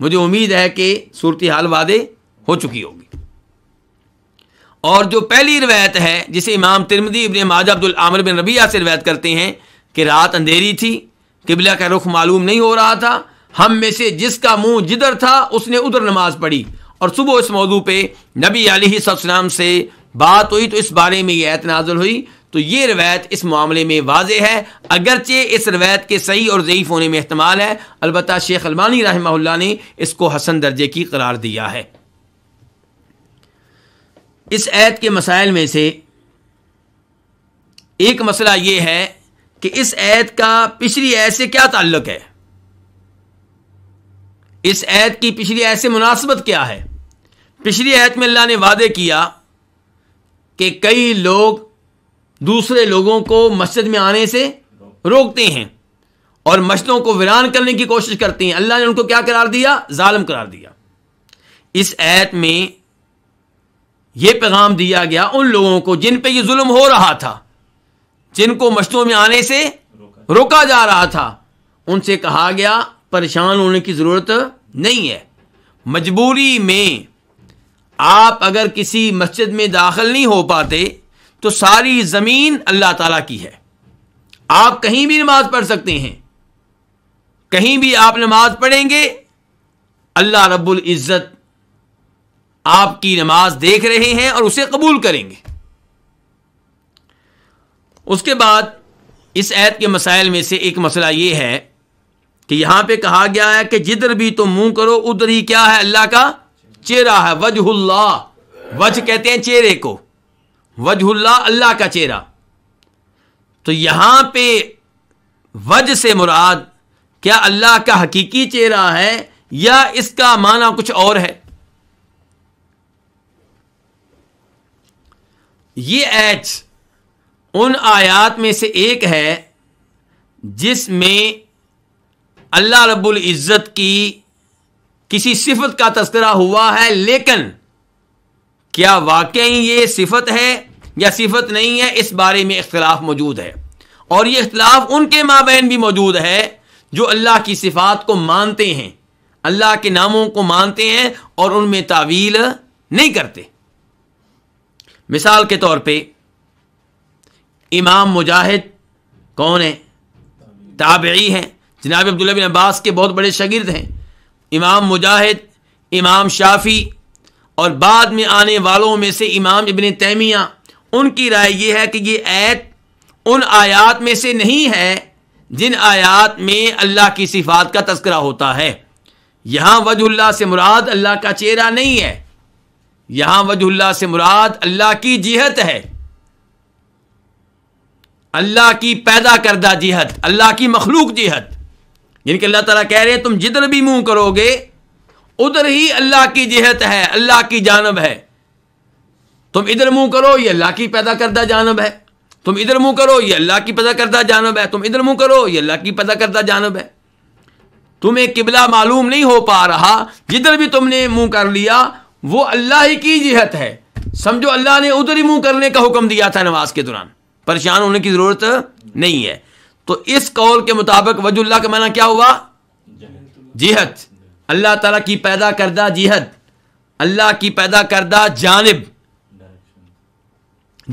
मुझे उम्मीद है कि सूरत हाल वादे हो चुकी होगी और जो पहली रवायत है जिसे इमाम तिरमदी इबन माजा अब्दुल आमर बिन रबिया से रवायत करते हैं कि रात अंधेरी थी किबला का रुख मालूम नहीं हो रहा था हम में से जिसका मुंह जिधर था उसने उधर नमाज पढ़ी और सुबह इस मौजू पे नबी आलम से बात हुई तो इस बारे में यह ऐतनाजल हुई तो ये रवायत इस मामले में वाज है अगरचे इस रवायत के सही और ज़यीफ़ होने में इस्तेमाल है अलबत् शेख अलबानी रहा ने इसको हसन दर्जे की करार दिया है इस ऐत के मसाइल में से एक मसला ये है कि इस ऐत का पिछली ऐत से क्या ताल्लुक है इस ऐत की पिछली ऐत से मुनासबत क्या है पिछली ऐत में अल्लाह ने वादे किया कि कई लोग दूसरे लोगों को मस्जिद में आने से रोकते हैं और मस्जिदों को वीरान करने की कोशिश करते हैं अल्लाह ने उनको क्या करार दिया जालम करार दिया इस ऐत में यह पैगाम दिया गया उन लोगों को जिन पर यह जुल्म हो रहा था जिनको मस्जिदों में आने से रोका जा रहा था उनसे कहा गया परेशान होने की ज़रूरत नहीं है मजबूरी में आप अगर किसी मस्जिद में दाखिल नहीं हो पाते तो सारी ज़मीन अल्लाह तला की है आप कहीं भी नमाज पढ़ सकते हैं कहीं भी आप नमाज पढ़ेंगे अल्लाह रब्बुल इज़्ज़त आपकी नमाज देख रहे हैं और उसे कबूल करेंगे उसके बाद इस ऐत के मसाइल में से एक मसला ये है कि यहां पे कहा गया है कि जिधर भी तुम मुंह करो उधर ही क्या है अल्लाह का चेहरा है वजहुल्ला वज कहते हैं चेहरे को वजहुल्ला अल्लाह का चेहरा तो यहां पे वज से मुराद क्या अल्लाह का हकीकी चेहरा है या इसका माना कुछ और है ये एच उन आयात में से एक है जिसमें अल्लाह रब्बुल इज़्ज़त की किसी सिफत का तस्करा हुआ है लेकिन क्या वाकई ये सिफत है या सिफत नहीं है इस बारे में इख्तलाफ मौजूद है और ये इख्तलाफ उनके बहन भी मौजूद है जो अल्लाह की सिफात को मानते हैं अल्लाह के नामों को मानते हैं और उनमें तावील नहीं करते मिसाल के तौर पर इमाम मुजाहिद कौन है ताबी हैं जनाब अब्दुल्ला बिन अब्बास के बहुत बड़े शगिर्द हैं इमाम मुजाहिद इमाम शाफी और बाद में आने वालों में से इमाम इबन तैमिया उनकी राय यह है कि ये ऐत उन आयात में से नहीं है जिन आयात में अल्लाह की सिफात का तस्करा होता है यहां वजुल्ला से मुराद अल्लाह का चेहरा नहीं है यहां वजुल्ला से मुराद अल्लाह की जिहत है अल्लाह की पैदा करदा जिहत अल्लाह की मखलूक जिहत जिनके अल्लाह ताला कह रहे हैं तुम जिधर भी मुंह करोगे उधर ही अल्लाह की जहत है अल्लाह की जानब है तुम इधर मुंह करो ये अल्लाह की पैदा करदा जानब है तुम इधर मुंह करो ये अल्लाह की पैदा करदा जानब है तुम इधर मुंह करो ये अल्लाह की पैदा करदा जानब है तुम्हें किबला मालूम नहीं हो पा रहा जिधर भी तुमने मुंह कर लिया वो अल्लाह ही की जहत है समझो अल्लाह ने उधर ही मुंह करने का हुक्म दिया था नमाज के दौरान परेशान होने की ज़रूरत नहीं है तो इस कौल के मुताबिक वजुल्ला का मना क्या हुआ जिहत अल्लाह ताला की पैदा करदा जिहद अल्लाह की पैदा करदा जानब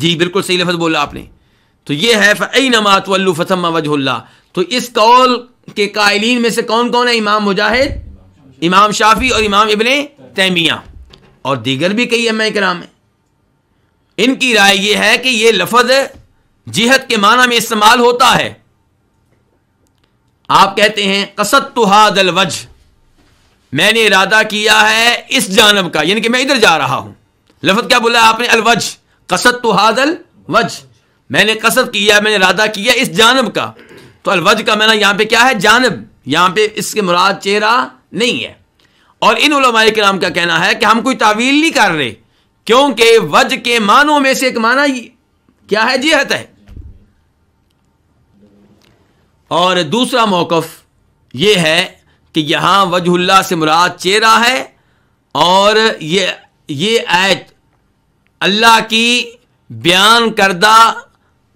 जी बिल्कुल सही लफज बोला आपने तो यह है फ़ई नमात वल्लू फसम तो इस कौल के कायलिन में से कौन कौन है इमाम मुजाहिद इमाम शाफी और इमाम इबन तैमिया और दीगर भी कई अम कराम है इनकी राय यह है कि यह लफज जिहद के माना में इस्तेमाल होता है आप कहते हैं कसत तुहादल वजह मैंने इरादा किया है इस जानब का यानी कि मैं इधर जा रहा हूं लफत क्या बोला आपने अलवज कसद तो हादल वज मैंने कसद किया मैंने इरादा किया इस जानब का तो अलवज का मैंने यहाँ पे क्या है जानब यहां पर इसके मुराद चेहरा नहीं है और इन के नाम का कहना है कि हम कोई तावील नहीं कर रहे क्योंकि वज के मानों में से एक माना क्या है जिहत है और दूसरा मौकफ यह है कि यहाँ वजहुल्ला से मुराद चेहरा है और ये ये आयत अल्लाह की बयान करदा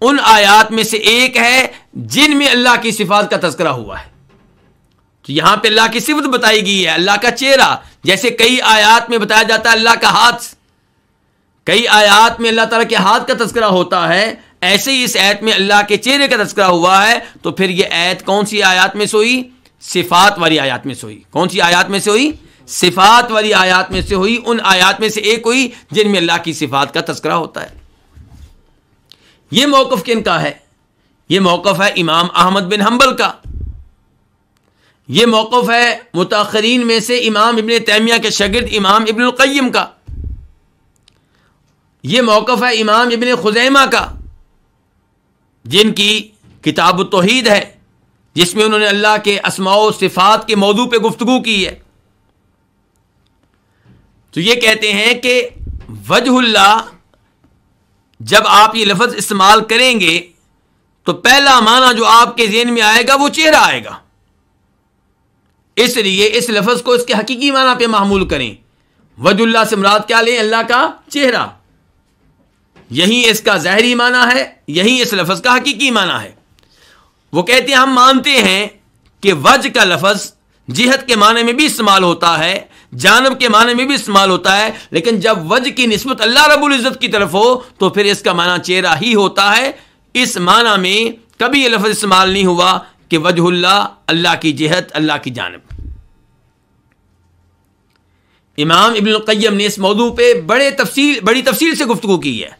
उन आयात में से एक है जिनमें अल्लाह की सिफात का तस्करा हुआ है तो यहाँ पे अल्लाह की सिफत बताई गई है अल्लाह का चेहरा जैसे कई आयात में बताया जाता है अल्लाह का हाथ कई आयात में अल्लाह तला के हाथ का तस्करा होता है ऐसे ही इस आयत में अल्लाह के चेहरे का तस्करा हुआ है तो फिर यह आयत कौन सी आयात में सोई सिफात वाली आयात में से हुई कौन सी आयात में से हुई सिफात वाली आयात में से हुई उन आयात में से एक हुई जिनमें अल्लाह की सिफात का तस्करा होता है यह मौकफ किन का है यह मौकफ है इमाम अहमद बिन हम्बल का यह मौकफ है मुताखरीन में से इमाम इबन तैमिया के शगिर्द इमाम इबनकैम का यह मौकफ है इमाम इबन खुजैमा का जिनकी किताब तोहद है जिसमें उन्होंने अल्लाह के असमाओ सिफात के मौजू पर गुफ्तु की है तो यह कहते हैं कि वजहुल्ला जब आप ये लफज इस्तेमाल करेंगे तो पहला माना जो आपके जेन में आएगा वो चेहरा आएगा इसलिए इस लफज को इसके हकीकी माना पे मामूल करें वजुल्ला से मुराद क्या लें अल्लाह का चेहरा यही इसका जहरी माना है यही इस लफज का हकीकी माना है वो कहते हैं हम मानते हैं कि वज का लफज जिहत के माने में भी इस्तेमाल होता है जानब के माने में भी इस्तेमाल होता है लेकिन जब वज की नस्बत अल्लाह रबुल इज़्ज़त की तरफ हो तो फिर इसका माना चेहरा ही होता है इस माना में कभी यह लफज इस्तेमाल नहीं हुआ कि वजहुल्ला अल्लाह की जहत अल्लाह की जानब इमाम इबन कैम ने इस मौजू पर बड़े तफसील बड़ी तफसील से गुफ्तु की है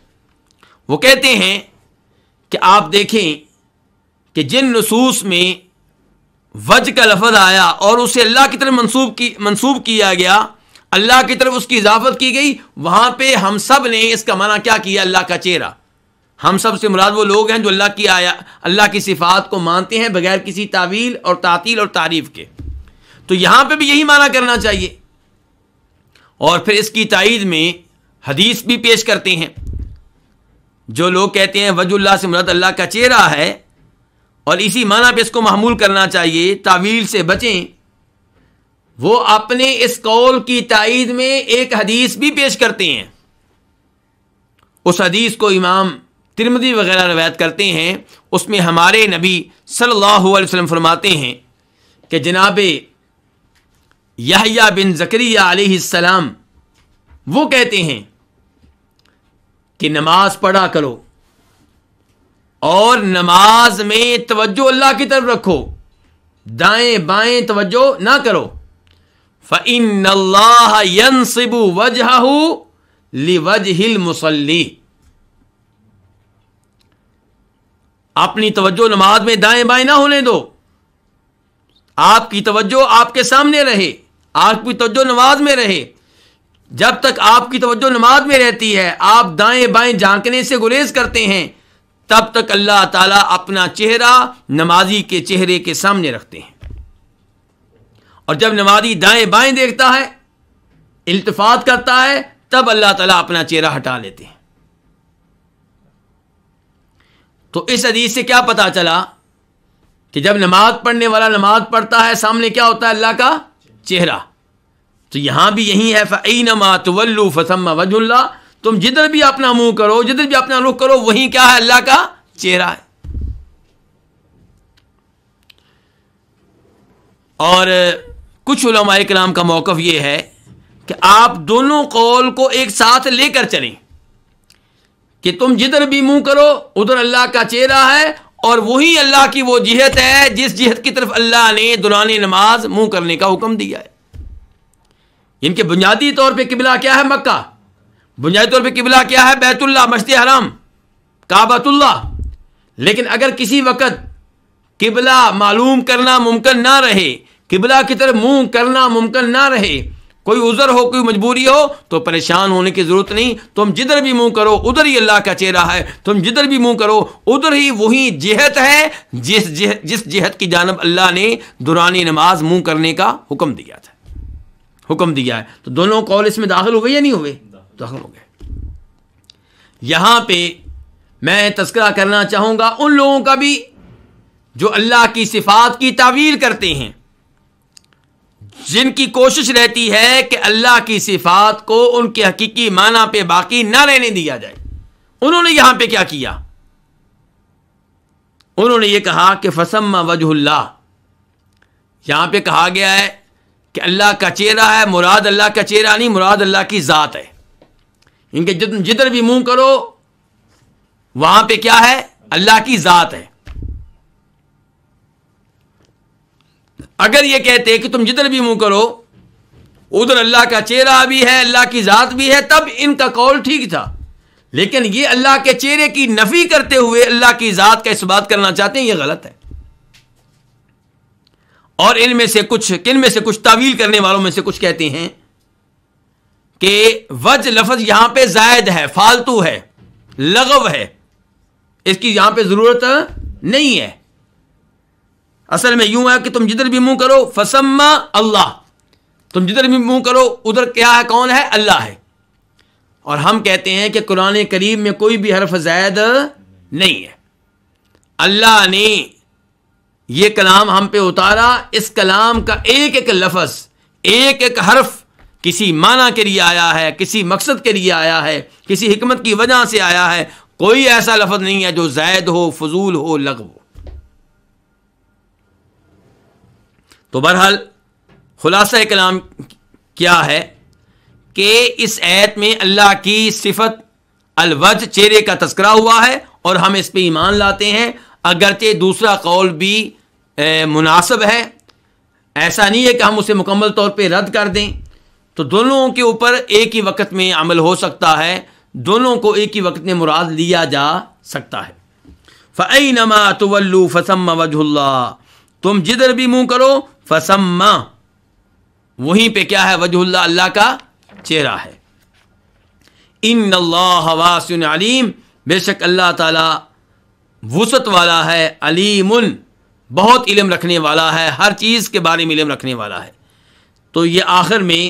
वो कहते हैं कि आप देखें कि जिन नसूस में वज का लफज आया और उसे अल्लाह की तरफ मनसूब की मनसूब किया गया अल्लाह की तरफ उसकी इजाफत की गई वहां पर हम सब ने इसका मना क्या किया अल्लाह का चेहरा हम सब से मुराद वो लोग हैं जो अल्लाह की आया अल्लाह की सिफात को मानते हैं बगैर किसी तावील और तातील और तारीफ के तो यहाँ पर भी यही माना करना चाहिए और फिर इसकी तइद में हदीस भी पेश करते हैं जो लोग कहते हैं वजुल्ला से मुराद अल्लाह का चेहरा है और इसी माना पे इसको महमूल करना चाहिए तावील से बचें वो अपने इस कौल की तइद में एक हदीस भी पेश करते हैं उस हदीस को इमाम तिरमदी वगैरह रवायत करते हैं उसमें हमारे नबी सल्लल्लाहु अलैहि वसल्लम फरमाते हैं कि जनाब यहया बिन जकरिया सलाम वो कहते हैं कि नमाज पढ़ा करो और नमाज में तवज्जो अल्लाह की तरफ रखो दाएं बाएं तवज्जो ना करो फ़िन अल्लाह यनसिबु वजहू लिवजहिल अपनी तवज्जो नमाज में दाएं बाएं ना होने दो आपकी तवज्जो आपके सामने रहे आपकी तवज्जो नमाज में रहे जब तक आपकी तवज्जो नमाज में रहती है आप दाएं बाएं झांकने से गुरेज करते हैं तब तक अल्लाह ताला अपना चेहरा नमाजी के चेहरे के सामने रखते हैं और जब नमाजी दाएं बाएं देखता है इल्तफात करता है तब अल्लाह ताला अपना चेहरा हटा लेते हैं तो इस अदीज से क्या पता चला कि जब नमाज पढ़ने वाला नमाज पढ़ता है सामने क्या होता है अल्लाह का चेहरा तो यहां भी यही है फ़ैन मातवल्लू फसम वजुल्ला तुम जिधर भी अपना मुंह करो जिधर भी अपना रुख करो वही क्या है अल्लाह का चेहरा है और कुछ उलमाए कलाम का मौक़ यह है कि आप दोनों कौल को एक साथ लेकर चलें कि तुम जिधर भी मुंह करो उधर अल्लाह का चेहरा है और वही अल्लाह की वो जिहत है जिस जिहत की तरफ अल्लाह ने दुरान नमाज मुंह करने का हुक्म दिया है इनके बुनियादी तौर पे किबला क्या है मक्का बुनियादी तौर पर किबला क्या है बैतुल्ला मस्जिद हराम काबतुल्ला लेकिन अगर किसी वक़्त किबला मालूम करना मुमकिन ना रहे किबला की तरफ मुंह करना मुमकिन ना रहे कोई उज़र हो कोई मजबूरी हो तो परेशान होने की ज़रूरत नहीं तुम जिधर भी मुंह करो उधर ही अल्लाह का चेहरा है तुम जिधर भी मुंह करो उधर ही वही जहत है जिस जिह, जिस जहत की जानब अल्लाह ने दुरानी नमाज मुंह करने का हुक्म दिया था हुक्म दिया है तो दोनों कॉल इसमें दाखिल हुए या नहीं हुए जख्म हो गए यहां पे मैं तस्करा करना चाहूंगा उन लोगों का भी जो अल्लाह की सिफात की तावील करते हैं जिनकी कोशिश रहती है कि अल्लाह की सिफात को उनके हकीकी माना पे बाकी ना रहने दिया जाए उन्होंने यहां पे क्या किया उन्होंने ये कहा कि फसम वजहुल्ला यहां पे कहा गया है कि अल्लाह का चेहरा है मुराद अल्लाह का चेहरा नहीं मुराद अल्लाह की ज़ात है इनके जिधर भी मुंह करो वहां पे क्या है अल्लाह की जात है अगर ये कहते कि तुम जिधर भी मुंह करो उधर अल्लाह का चेहरा भी है अल्लाह की जात भी है तब इनका कौल ठीक था लेकिन ये अल्लाह के चेहरे की नफी करते हुए अल्लाह की ज़ात का इस बात करना चाहते हैं ये गलत है और इनमें से कुछ किन में से कुछ तावील करने वालों में से कुछ कहते हैं कि वज लफज यहां पे जायद है फालतू है लगव है इसकी यहां पे जरूरत नहीं है असल में यूं है कि तुम जिधर भी मुंह करो फसम अल्लाह तुम जिधर भी मुंह करो उधर क्या है कौन है अल्लाह है और हम कहते हैं कि कुरान करीब में कोई भी हरफ जायद नहीं है अल्लाह ने यह कलाम हम पे उतारा इस कलाम का एक एक लफज एक एक हरफ किसी माना के लिए आया है किसी मकसद के लिए आया है किसी हमत की वजह से आया है कोई ऐसा लफ्ज नहीं है जो जायद हो फजूल हो लग हो तो बहरहाल खुलासा कलाम क्या है कि इस ऐत में अल्लाह की सिफत अलवज चेहरे का तस्करा हुआ है और हम इस पर ईमान लाते हैं अगरचे दूसरा कौल भी ए, मुनासब है ऐसा नहीं है कि हम उसे मुकम्मल तौर पर रद्द कर दें तो दोनों के ऊपर एक ही वक्त में अमल हो सकता है दोनों को एक ही वक्त में मुराद लिया जा सकता है फ़ई नमा तवल्लू फसम वजुल्ला तुम जिधर भी मुंह करो फसम वहीं पे क्या है वजहुल्ला अल्लाह का चेहरा है इन वासन अलीम बेशक अल्लाह ताला वसत वाला है अलीम बहुत इलम रखने वाला है हर चीज़ के बारे में इलम रखने वाला है तो ये आखिर में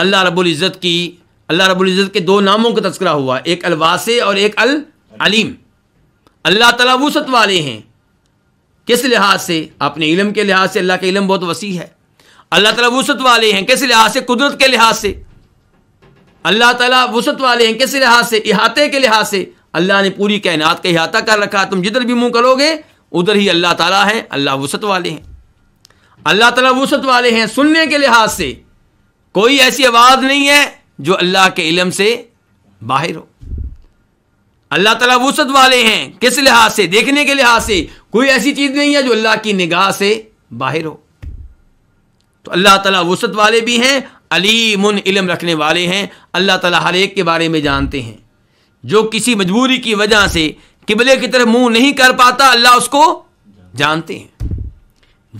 अल्लाह रबुल्ज़त की अल्लाह रबुल्ज़त के दो नामों का तस्करा हुआ एक अलवासे और एक अल अलीम अल्लाह तला वसत वाले हैं किस लिहाज से अपने इलम के लिहाज से अल्लाह के इलम बहुत वसी है अल्लाह तला वसत वाले हैं किस लिहाज से कुदरत के लिहाज से अल्लाह तला वसत वाले हैं किस लिहाज से इहाते के लिहाज से अल्लाह ने पूरी कायनात का इहाता कर रखा तुम जिधर भी मुंह करोगे उधर ही अल्लाह ताला है अल्लाह वसत वाले हैं अल्लाह ताला वसत वाले हैं सुनने के लिहाज से कोई ऐसी आवाज नहीं है जो अल्लाह के इलम से बाहर हो अल्लाह तला वसत वाले हैं किस लिहाज से देखने के लिहाज से कोई ऐसी चीज नहीं है जो अल्लाह की निगाह से बाहर हो तो अल्लाह तला वसत वाले भी हैं अलीम इलम रखने वाले हैं अल्लाह तला हर एक के बारे में जानते हैं जो किसी मजबूरी की वजह से किबले की तरफ मुंह नहीं कर पाता अल्लाह उसको जानते हैं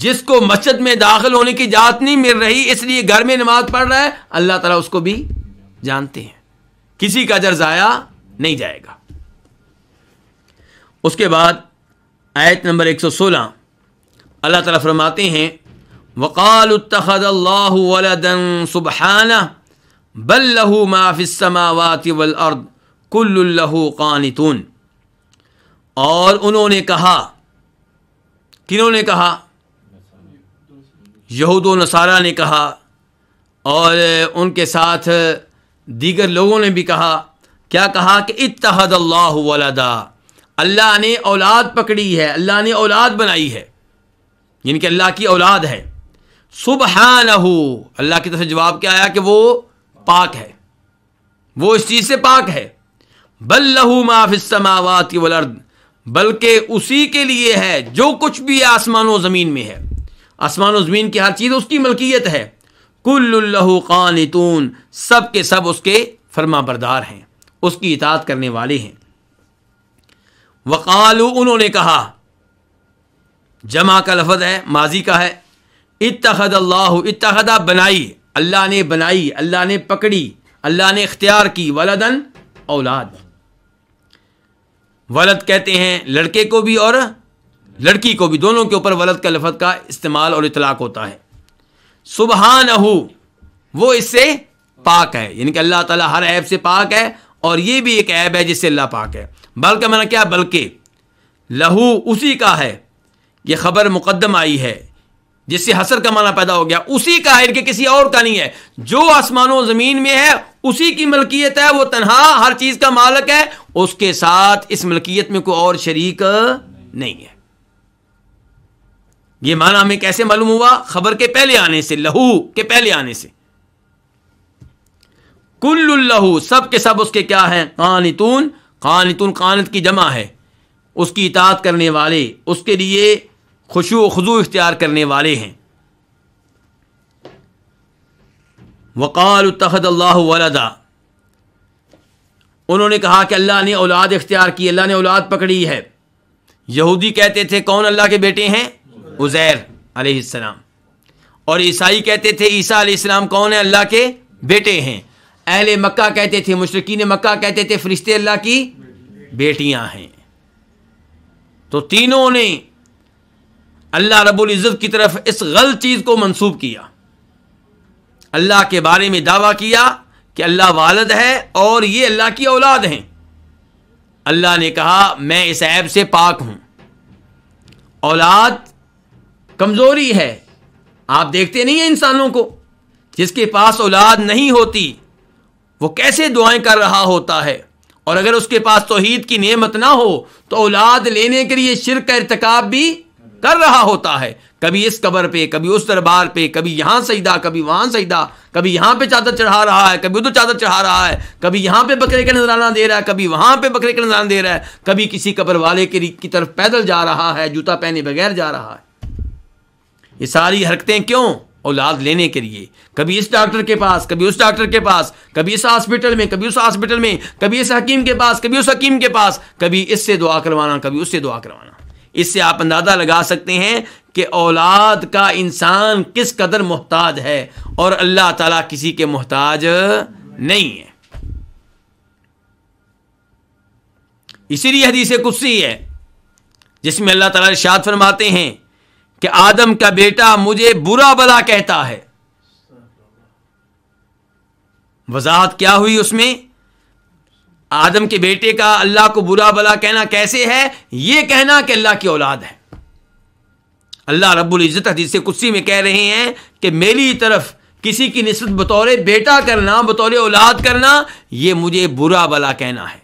जिसको मस्जिद में दाखिल होने की जात नहीं मिल रही इसलिए घर में नमाज पढ़ रहा है अल्लाह ताला उसको भी जानते हैं किसी का अजर ज़ाया नहीं जाएगा उसके बाद आयत नंबर 116 अल्लाह ताला फरमाते हैं वक़ाल तखदल्लादन सुबहाना बल्लहू माफ़िसमावात वलअर्द कुल्लहू कानतून और उन्होंने कहा किन्होंने कहा यहूद नसारा ने कहा और उनके साथ दीगर लोगों ने भी कहा क्या कहा कि इतहद अल्लाह वलदा अल्लाह ने औलाद पकड़ी है अल्लाह ने औलाद बनाई है यानी अल्लाह की औलाद है सुबह अल्लाह की तरफ से जवाब क्या आया कि वो पाक है वो इस चीज़ से पाक है माफ लहू की वलर्द बल्कि उसी के लिए है जो कुछ भी आसमान व ज़मीन में है आसमान ज़मीन की हर चीज़ उसकी मलकियत है कुल्लू कानतून सब के सब उसके फर्मा बरदार हैं उसकी इतात करने वाले हैं वकालू उन्होंने कहा जमा का लफज है माजी का है इतहद अल्लाह इतहदा बनाई अल्लाह ने बनाई अल्लाह ने पकड़ी अल्लाह ने इख्तियार की वलदन औलाद वलद कहते हैं लड़के को भी और लड़की को भी दोनों के ऊपर वलद का लफत का इस्तेमाल और इतलाक होता है सुबहान वो इससे पाक है यानी कि अल्लाह ताला हर ऐब से पाक है और ये भी एक ऐब है जिससे अल्लाह पाक है बल का मैंने क्या बल्कि लहू उसी का है ये खबर मुकदम आई है जिससे हसर का माना पैदा हो गया उसी का है इनके किसी और का नहीं है जो आसमानों ज़मीन में है उसी की मलकियत है वो तनहा हर चीज़ का मालक है उसके साथ इस मलकियत में कोई और शरीक नहीं है ये माना हमें कैसे मालूम हुआ खबर के पहले आने से लहू के पहले आने से कुल्लहू सब के सब उसके क्या है कानतून कानतून कानत की जमा है उसकी इतात करने वाले उसके लिए खुशु खजू इख्तियार करने वाले हैं वक़ाल तखद अल्लाह वलदा उन्होंने कहा कि अल्लाह ने औलाद इख्तियार की अल्लाह ने औलाद पकड़ी है यहूदी कहते थे कौन अल्लाह के बेटे हैं उज़ैर अलैहिस्सलाम और ईसाई कहते थे ईसा अलैहिस्सलाम कौन है अल्लाह के बेटे हैं अहल मक्का कहते थे मुशरकिन मक्का कहते थे फरिश्ते अल्लाह की बेटियां हैं तो तीनों ने अल्लाह रब्बुल इज़्ज़त की तरफ इस गलत चीज़ को मंसूब किया अल्लाह के बारे में दावा किया कि अल्लाह वालद है और ये अल्लाह की औलाद हैं अल्लाह ने कहा मैं इस ऐब से पाक हूँ औलाद कमजोरी है आप देखते नहीं है इंसानों को जिसके पास औलाद नहीं होती वो कैसे दुआएं कर रहा होता है और अगर उसके पास तोहहीद की नियमत ना हो तो औलाद लेने के लिए शिर का इरतक भी कर रहा होता है कभी इस कबर पे कभी उस दरबार पे कभी यहाँ सजदा कभी वहाँ सजदा कभी यहां पे चादर चढ़ा रहा है कभी उधर चादर चढ़ा रहा है कभी यहां पे बकरे का नजराना दे रहा है कभी वहां पे बकरे का नजराना दे रहा है कभी किसी कबर वाले की तरफ पैदल जा रहा है जूता पहने बगैर जा रहा है ये सारी हरकतें क्यों औलाद लेने के लिए कभी इस डॉक्टर के पास कभी उस डॉक्टर के पास कभी इस हॉस्पिटल में कभी उस हॉस्पिटल में कभी इस हकीम के पास कभी उस हकीम के पास कभी इससे दुआ करवाना कभी उससे दुआ करवाना इससे आप अंदाज़ा लगा सकते हैं कि औलाद का इंसान किस कदर मोहताज है और अल्लाह ताला किसी के मोहताज नहीं है इसीलिए हदीस कुर्सी है जिसमें अल्लाह ताला इरशाद फरमाते हैं कि आदम का बेटा मुझे बुरा बला कहता है वजाहत क्या हुई उसमें आदम के बेटे का अल्लाह को बुरा भला कहना कैसे है यह कहना कि अल्लाह की औलाद है अल्लाह रब्बुल इज़्ज़त हदीस कुर्सी में कह रहे हैं कि मेरी तरफ किसी की नस्बत बतौर बेटा करना बतौर औलाद करना यह मुझे बुरा भला कहना है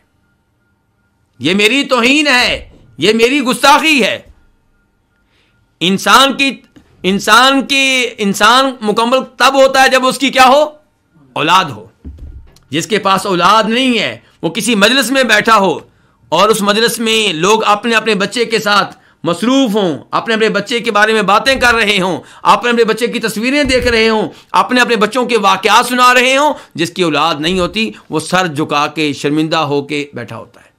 यह मेरी तोहन है यह मेरी गुस्ताखी है इंसान की इंसान की इंसान मुकम्मल तब होता है जब उसकी क्या हो औलाद हो जिसके पास औलाद नहीं है वो किसी मजलिस में बैठा हो और उस मजलिस में लोग अपने अपने बच्चे के साथ मसरूफ़ हों अपने अपने बच्चे के बारे में बातें कर रहे हों अपने अपने बच्चे की तस्वीरें देख रहे हों अपने अपने बच्चों के वाक़ात सुना रहे हों जिसकी औलाद नहीं होती वो सर झुका के शर्मिंदा होके बैठा होता है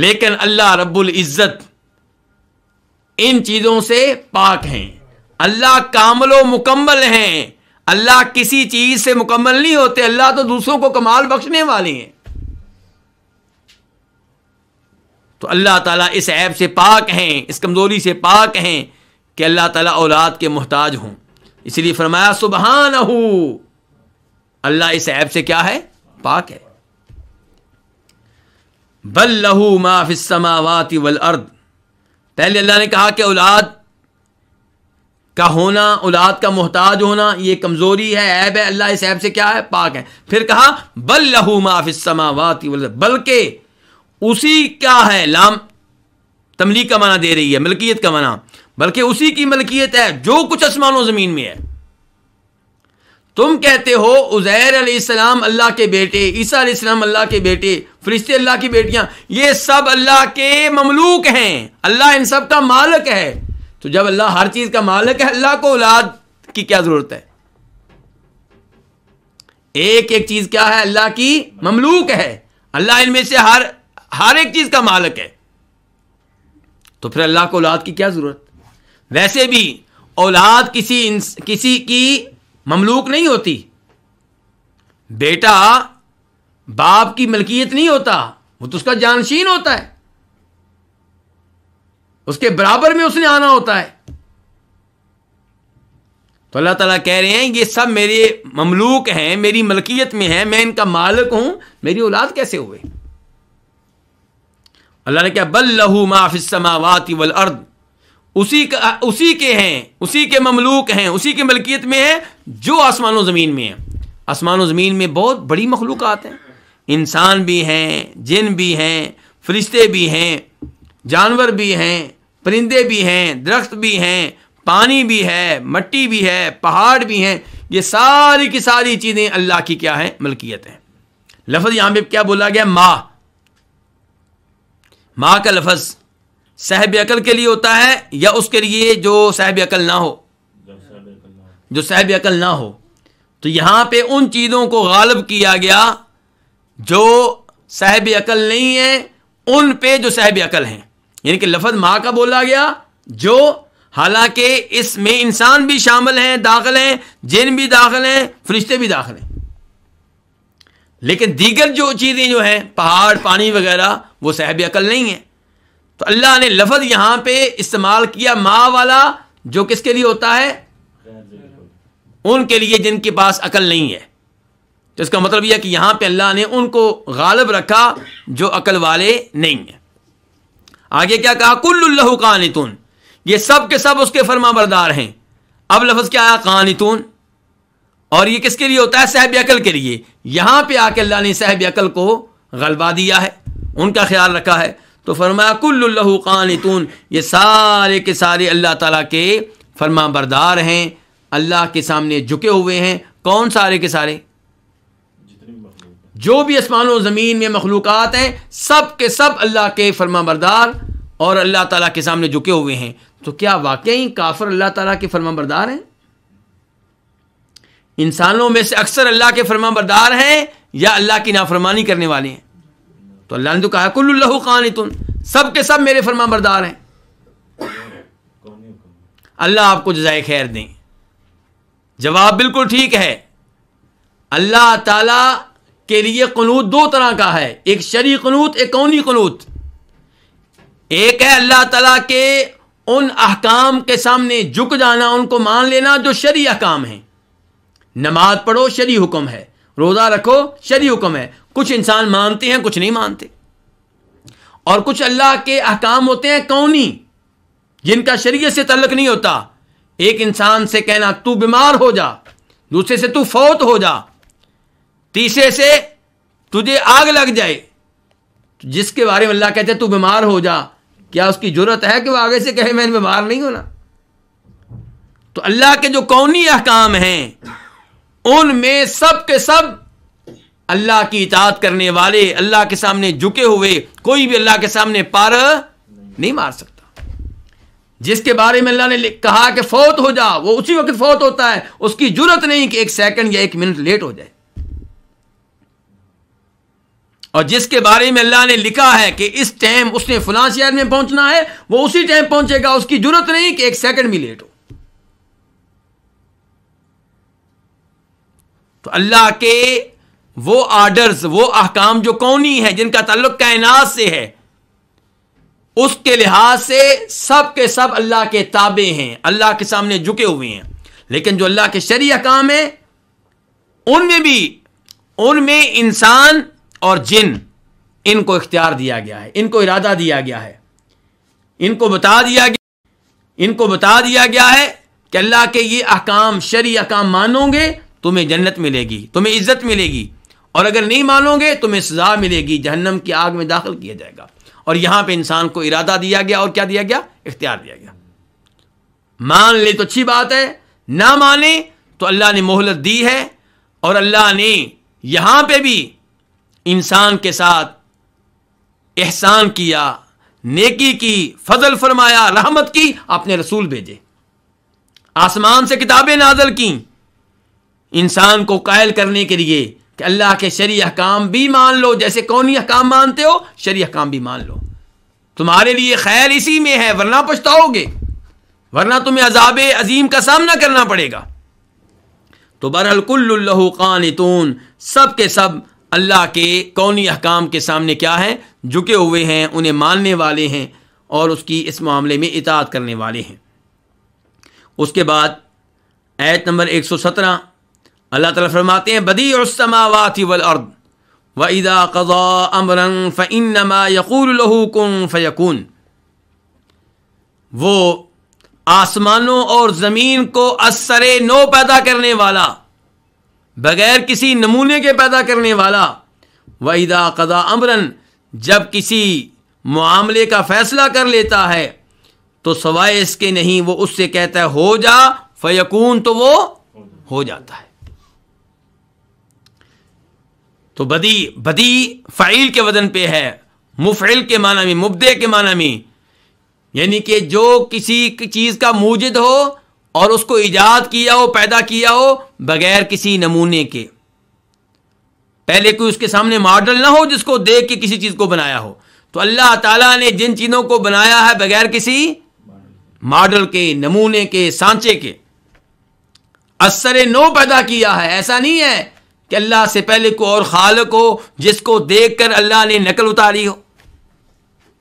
लेकिन अल्लाह रब्बुल इज़्ज़त इन चीज़ों से पाक हैं अल्लाह कामलो मुकम्मल हैं अल्लाह किसी चीज़ से मुकम्मल नहीं होते अल्लाह तो दूसरों को कमाल बख्शने वाले हैं तो अल्लाह ताला इस ऐब से पाक हैं इस कमज़ोरी से पाक हैं कि अल्लाह ताला औलाद के मोहताज हों इसलिए फरमाया सुबहान अल्लाह इस ऐब से क्या है पाक है बल्लहू लहू माफ़ समावाति वल अर्द पहले अल्लाह ने कहा कि औलाद का होना औलाद का मोहताज होना ये कमज़ोरी है ऐब है अल्लाह इस ऐब से क्या है पाक है फिर कहा बल लहू माफिसमावाती बल्कि उसी क्या है लाम तमलीक का माना दे रही है मलकियत का माना बल्कि उसी की मलकियत है जो कुछ आसमानों ज़मीन में है तुम कहते हो उज़ैर सलाम अल्लाह के बेटे ईसा सलाम अल्लाह के बेटे फरिश्ते अल्लाह की बेटियां ये सब अल्लाह के ममलूक हैं अल्लाह इन सब का मालिक है तो जब अल्लाह हर चीज का मालिक है अल्लाह को औलाद की क्या जरूरत है एक एक चीज क्या है अल्लाह की ममलूक है अल्लाह इनमें से हर हर एक चीज का मालिक है तो फिर अल्लाह को औलाद की क्या जरूरत वैसे भी औलाद किसी किसी की ममलूक नहीं होती बेटा बाप की मलकियत नहीं होता वो तो उसका जानशीन होता है उसके बराबर में उसने आना होता है तो अल्लाह ताला कह रहे हैं ये सब मेरे ममलूक हैं मेरी मलकियत में है मैं इनका मालिक हूं मेरी औलाद कैसे हुए अल्लाह ने क्या बल्लहू लहू माफिस उसी का उसी के हैं उसी के ममलूक हैं उसी के मलकियत में है जो आसमान ज़मीन में है आसमान ज़मीन में बहुत बड़ी मखलूक हैं इंसान भी हैं जिन भी हैं फरिश्ते भी हैं जानवर भी हैं परिंदे भी हैं दरख्त भी हैं पानी भी है मट्टी भी है पहाड़ भी हैं ये सारी की सारी चीज़ें अल्लाह की क्या है मलकियत हैं लफज यहाँ पे क्या बोला गया माँ माँ का लफज साहब अकल के लिए होता है या उसके लिए जो साहब अकल ना हो जो साहब अकल ना हो तो यहाँ पे उन चीज़ों को गालब किया गया जो साहब अकल नहीं है उन पर जो साहेब अकल हैं यानी कि लफज माँ का बोला गया जो हालांकि इसमें इंसान भी शामिल हैं दाखिल हैं जिन भी दाखिल हैं फरिश्ते भी दाखिल हैं लेकिन दीगर जो चीज़ें जो हैं पहाड़ पानी वगैरह वो साहब अकल नहीं है तो अल्लाह ने लफज यहाँ पे इस्तेमाल किया माँ वाला जो किसके लिए होता है उनके लिए जिनके पास अकल नहीं है तो इसका मतलब यह कि यहाँ पे अल्लाह ने उनको गालब रखा जो अकल वाले नहीं हैं आगे क्या कहा कुल्लू कानतून ये सब के सब उसके फरमा बरदार हैं अब लफ्ज़ क्या आया कानतून और ये किसके लिए होता है साहब अकल के लिए यहां पर आके अल्लाह ने साहब अकल को गलबा दिया है उनका ख्याल रखा है तो फरमाया कुल्लू कानतून ये सारे के सारे अल्लाह तला के फरमा बरदार हैं अल्लाह के सामने झुके हुए हैं कौन सारे के सारे जो भी आसमान ज़मीन में मखलूक हैं सब के सब अल्लाह के फर्मा बरदार और अल्लाह ताला के सामने झुके हुए हैं तो क्या वाकई काफर अल्लाह ताला के फर्मा बरदार हैं इंसानों में से अक्सर अल्लाह के फर्मा बरदार हैं या अल्लाह की नाफरमानी करने वाले हैं तो अल्लाह ने तो कहा कुल्लू खान तुम सब के सब मेरे फर्मा बरदार हैं अल्लाह आपको जजाय खैर दें जवाब बिल्कुल ठीक है अल्लाह ताला के लिए कनूत दो तरह का है एक शरी कनूत एक कौनी कनूत एक है अल्लाह तला के उन अहकाम के सामने झुक जाना उनको मान लेना जो शरी अहकाम है नमाज पढ़ो शरी हुक्म है रोज़ा रखो शरी हुक्म है कुछ इंसान मानते हैं कुछ नहीं मानते और कुछ अल्लाह के अहकाम होते हैं कौनी जिनका शरीय से तल्लक नहीं होता एक इंसान से कहना तू बीमार हो जा दूसरे से तू फौत हो जा तीसरे से तुझे आग लग जाए जिसके बारे में अल्लाह कहते तू बीमार हो जा क्या उसकी जरूरत है कि वह आगे से कहे मैंने बीमार नहीं होना तो अल्लाह के जो कौनी अहकाम हैं उनमें सब के सब अल्लाह की इतात करने वाले अल्लाह के सामने झुके हुए कोई भी अल्लाह के सामने पार नहीं मार सकता जिसके बारे में अल्लाह ने कहा कि फौत हो जा वो उसी वक्त फौत होता है उसकी जरूरत नहीं कि एक सेकंड या एक मिनट लेट हो जाए और जिसके बारे में अल्लाह ने लिखा है कि इस टाइम उसने फलां शहर में पहुंचना है वो उसी टाइम पहुंचेगा उसकी जरूरत नहीं कि एक सेकंड भी लेट हो तो अल्लाह के वो आर्डर्स वो अहकाम जो कौनी है जिनका ताल्लुक कायनात से है उसके लिहाज से सब के सब अल्लाह के ताबे हैं अल्लाह के सामने झुके हुए हैं लेकिन जो अल्लाह के शरी अहकाम है उनमें भी उनमें इंसान और जिन इनको इख्तियार दिया गया है इनको इरादा दिया गया है इनको बता दिया गया इनको बता दिया गया है कि अल्लाह के ये अहकाम शरी अहकाम मानोगे तुम्हें जन्नत मिलेगी तुम्हें इज्जत मिलेगी और अगर नहीं मानोगे तुम्हें सजा मिलेगी जहन्नम की आग में दाखिल किया जाएगा और यहां पे इंसान को इरादा दिया गया और क्या दिया गया इख्तियार दिया गया मान ले तो अच्छी बात है ना माने तो अल्लाह ने मोहलत दी है और अल्लाह ने यहां पर भी इंसान के साथ एहसान किया नेकी की फजल फरमाया रहमत की आपने रसूल भेजे आसमान से किताबें नाजल की इंसान को कायल करने के लिए कि अल्लाह के शरी अहकाम भी मान लो जैसे कौन ही अहकाम मानते हो शरी अहकाम भी मान लो तुम्हारे लिए खैर इसी में है वरना पछताओगे वरना तुम्हें अजाब अजीम का सामना करना पड़ेगा तो बरहल कुल्लू कानतून सब के सब अल्लाह के कौनी अहकाम के सामने क्या है झुके हुए हैं उन्हें मानने वाले हैं और उसकी इस मामले में इताद करने वाले हैं उसके बाद ऐत नंबर एक सौ सत्रह अल्लाह ताला फरमाते हैं बदी उसमावाति वल अर्द व इदा कज़ा अमरन फ़नमा यकूलहूकुन फ़यकून वो आसमानों और ज़मीन को असर नो पैदा करने वाला बगैर किसी नमूने के पैदा करने वाला वहीदा कदा अमरन जब किसी मामले का फैसला कर लेता है तो सवाए इसके नहीं वो उससे कहता है हो जा फून तो वो हो जाता है तो बदी बदी फ़ाइल के वजन पे है मुफ़िल के माना में मुबदे के माना में यानी कि जो किसी की चीज़ का मूजिद हो और उसको ईजाद किया हो पैदा किया हो बगैर किसी नमूने के पहले कोई उसके सामने मॉडल ना हो जिसको देख के किसी चीज को बनाया हो तो अल्लाह ताला ने जिन चीजों को बनाया है बगैर किसी मॉडल के नमूने के सांचे के असर नो पैदा किया है ऐसा नहीं है कि अल्लाह से पहले को और खाल को जिसको देख कर अल्लाह ने नकल उतारी हो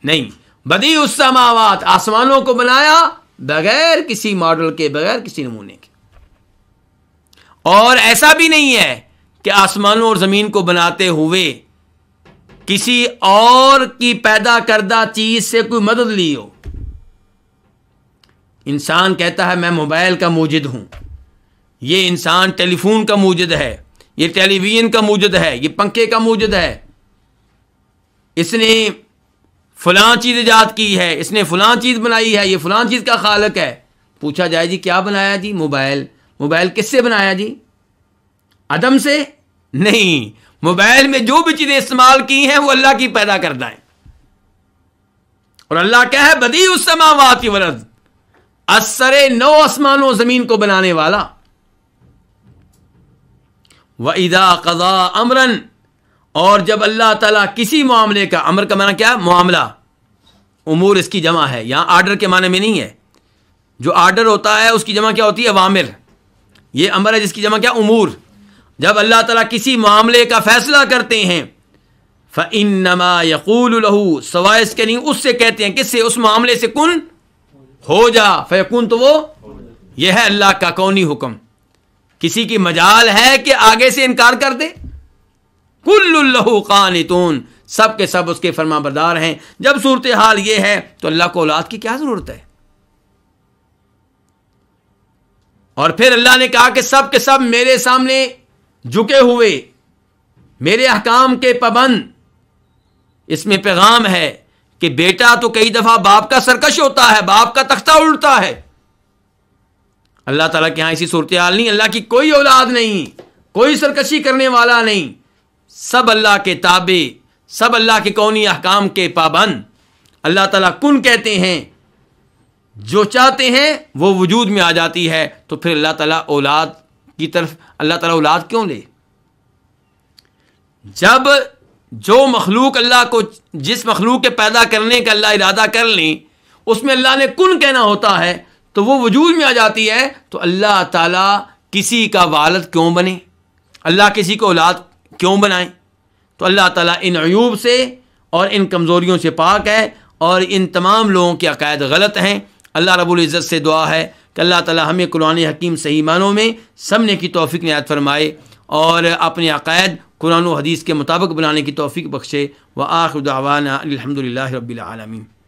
नहीं बदी उस समावात आसमानों को बनाया बगैर किसी मॉडल के बगैर किसी नमूने के और ऐसा भी नहीं है कि आसमानों और ज़मीन को बनाते हुए किसी और की पैदा करदा चीज़ से कोई मदद ली हो इंसान कहता है मैं मोबाइल का मौजूद हूं यह इंसान टेलीफोन का मौजूद है यह टेलीविज़न का मौजूद है यह पंखे का मौजूद है इसने फलां चीज़ ईजाद की है इसने फलां चीज़ बनाई है ये फलां चीज़ का खालक है पूछा जाए जी क्या बनाया जी मोबाइल मोबाइल किससे बनाया जी अदम से नहीं मोबाइल में जो भी चीजें इस्तेमाल की हैं वो अल्लाह की पैदा कर है और अल्लाह क्या है बदी उस की वरद असर नौ आसमानों जमीन को बनाने वाला व इदा कजा अमरन और जब अल्लाह ताला किसी मामले का अमर का माना क्या मामला उमूर इसकी जमा है यहां आर्डर के माने में नहीं है जो आर्डर होता है उसकी जमा क्या होती है वामिर ये अमर है जिसकी जमा क्या उमूर जब अल्लाह तला किसी मामले का फैसला करते हैं फ़िन यकूल लहू सवाए इसके नहीं उससे कहते हैं किससे उस मामले से कुन हो जा फ़ैकुन तो वो यह है अल्लाह का कौनी हुक्म किसी की मजाल है कि आगे से इनकार कर दे कुल्लू कानतून सब के सब उसके फर्मा बरदार हैं जब सूरत हाल ये है तो अल्लाह को औलाद की क्या ज़रूरत है और फिर अल्लाह ने कहा कि सब के सब मेरे सामने झुके हुए मेरे अहकाम के पाबंद इसमें पैगाम है कि बेटा तो कई दफ़ा बाप का सरकश होता है बाप का तख्ता उड़ता है अल्लाह तला के यहां ऐसी सूरत हाल नहीं अल्लाह की कोई औलाद नहीं कोई सरकशी करने वाला नहीं सब अल्लाह के ताबे सब अल्लाह के कौनी अहकाम के पाबंद अल्लाह तला कन कहते हैं जो चाहते हैं वो वजूद में आ जाती है तो फिर अल्लाह ताला औलाद की तरफ अल्लाह ताला औलाद क्यों ले जब जो मखलूक अल्लाह को जिस मखलूक के पैदा करने का अल्लाह इरादा कर लें उसमें अल्लाह ने कुन कहना होता है तो वो वजूद में आ जाती है तो अल्लाह ताला किसी का वालद क्यों बने अल्लाह किसी को औलाद क्यों बनाए तो अल्लाह ताला इन अयूब से और इन कमज़ोरियों से पाक है और इन तमाम लोगों के अकायद गलत हैं अल्लाह रबुल्ज़त से दुआ है कि अल्लाह ताली हमें कुरान हकीम सही मानों में समने की तोफ़ी नायत फरमाए और अपने अकायद कुरान हदीस के मुताबिक बनाने की तोफ़ी बख्शे व आखिर दावाना अलहमदिल्ला रबीआलमीन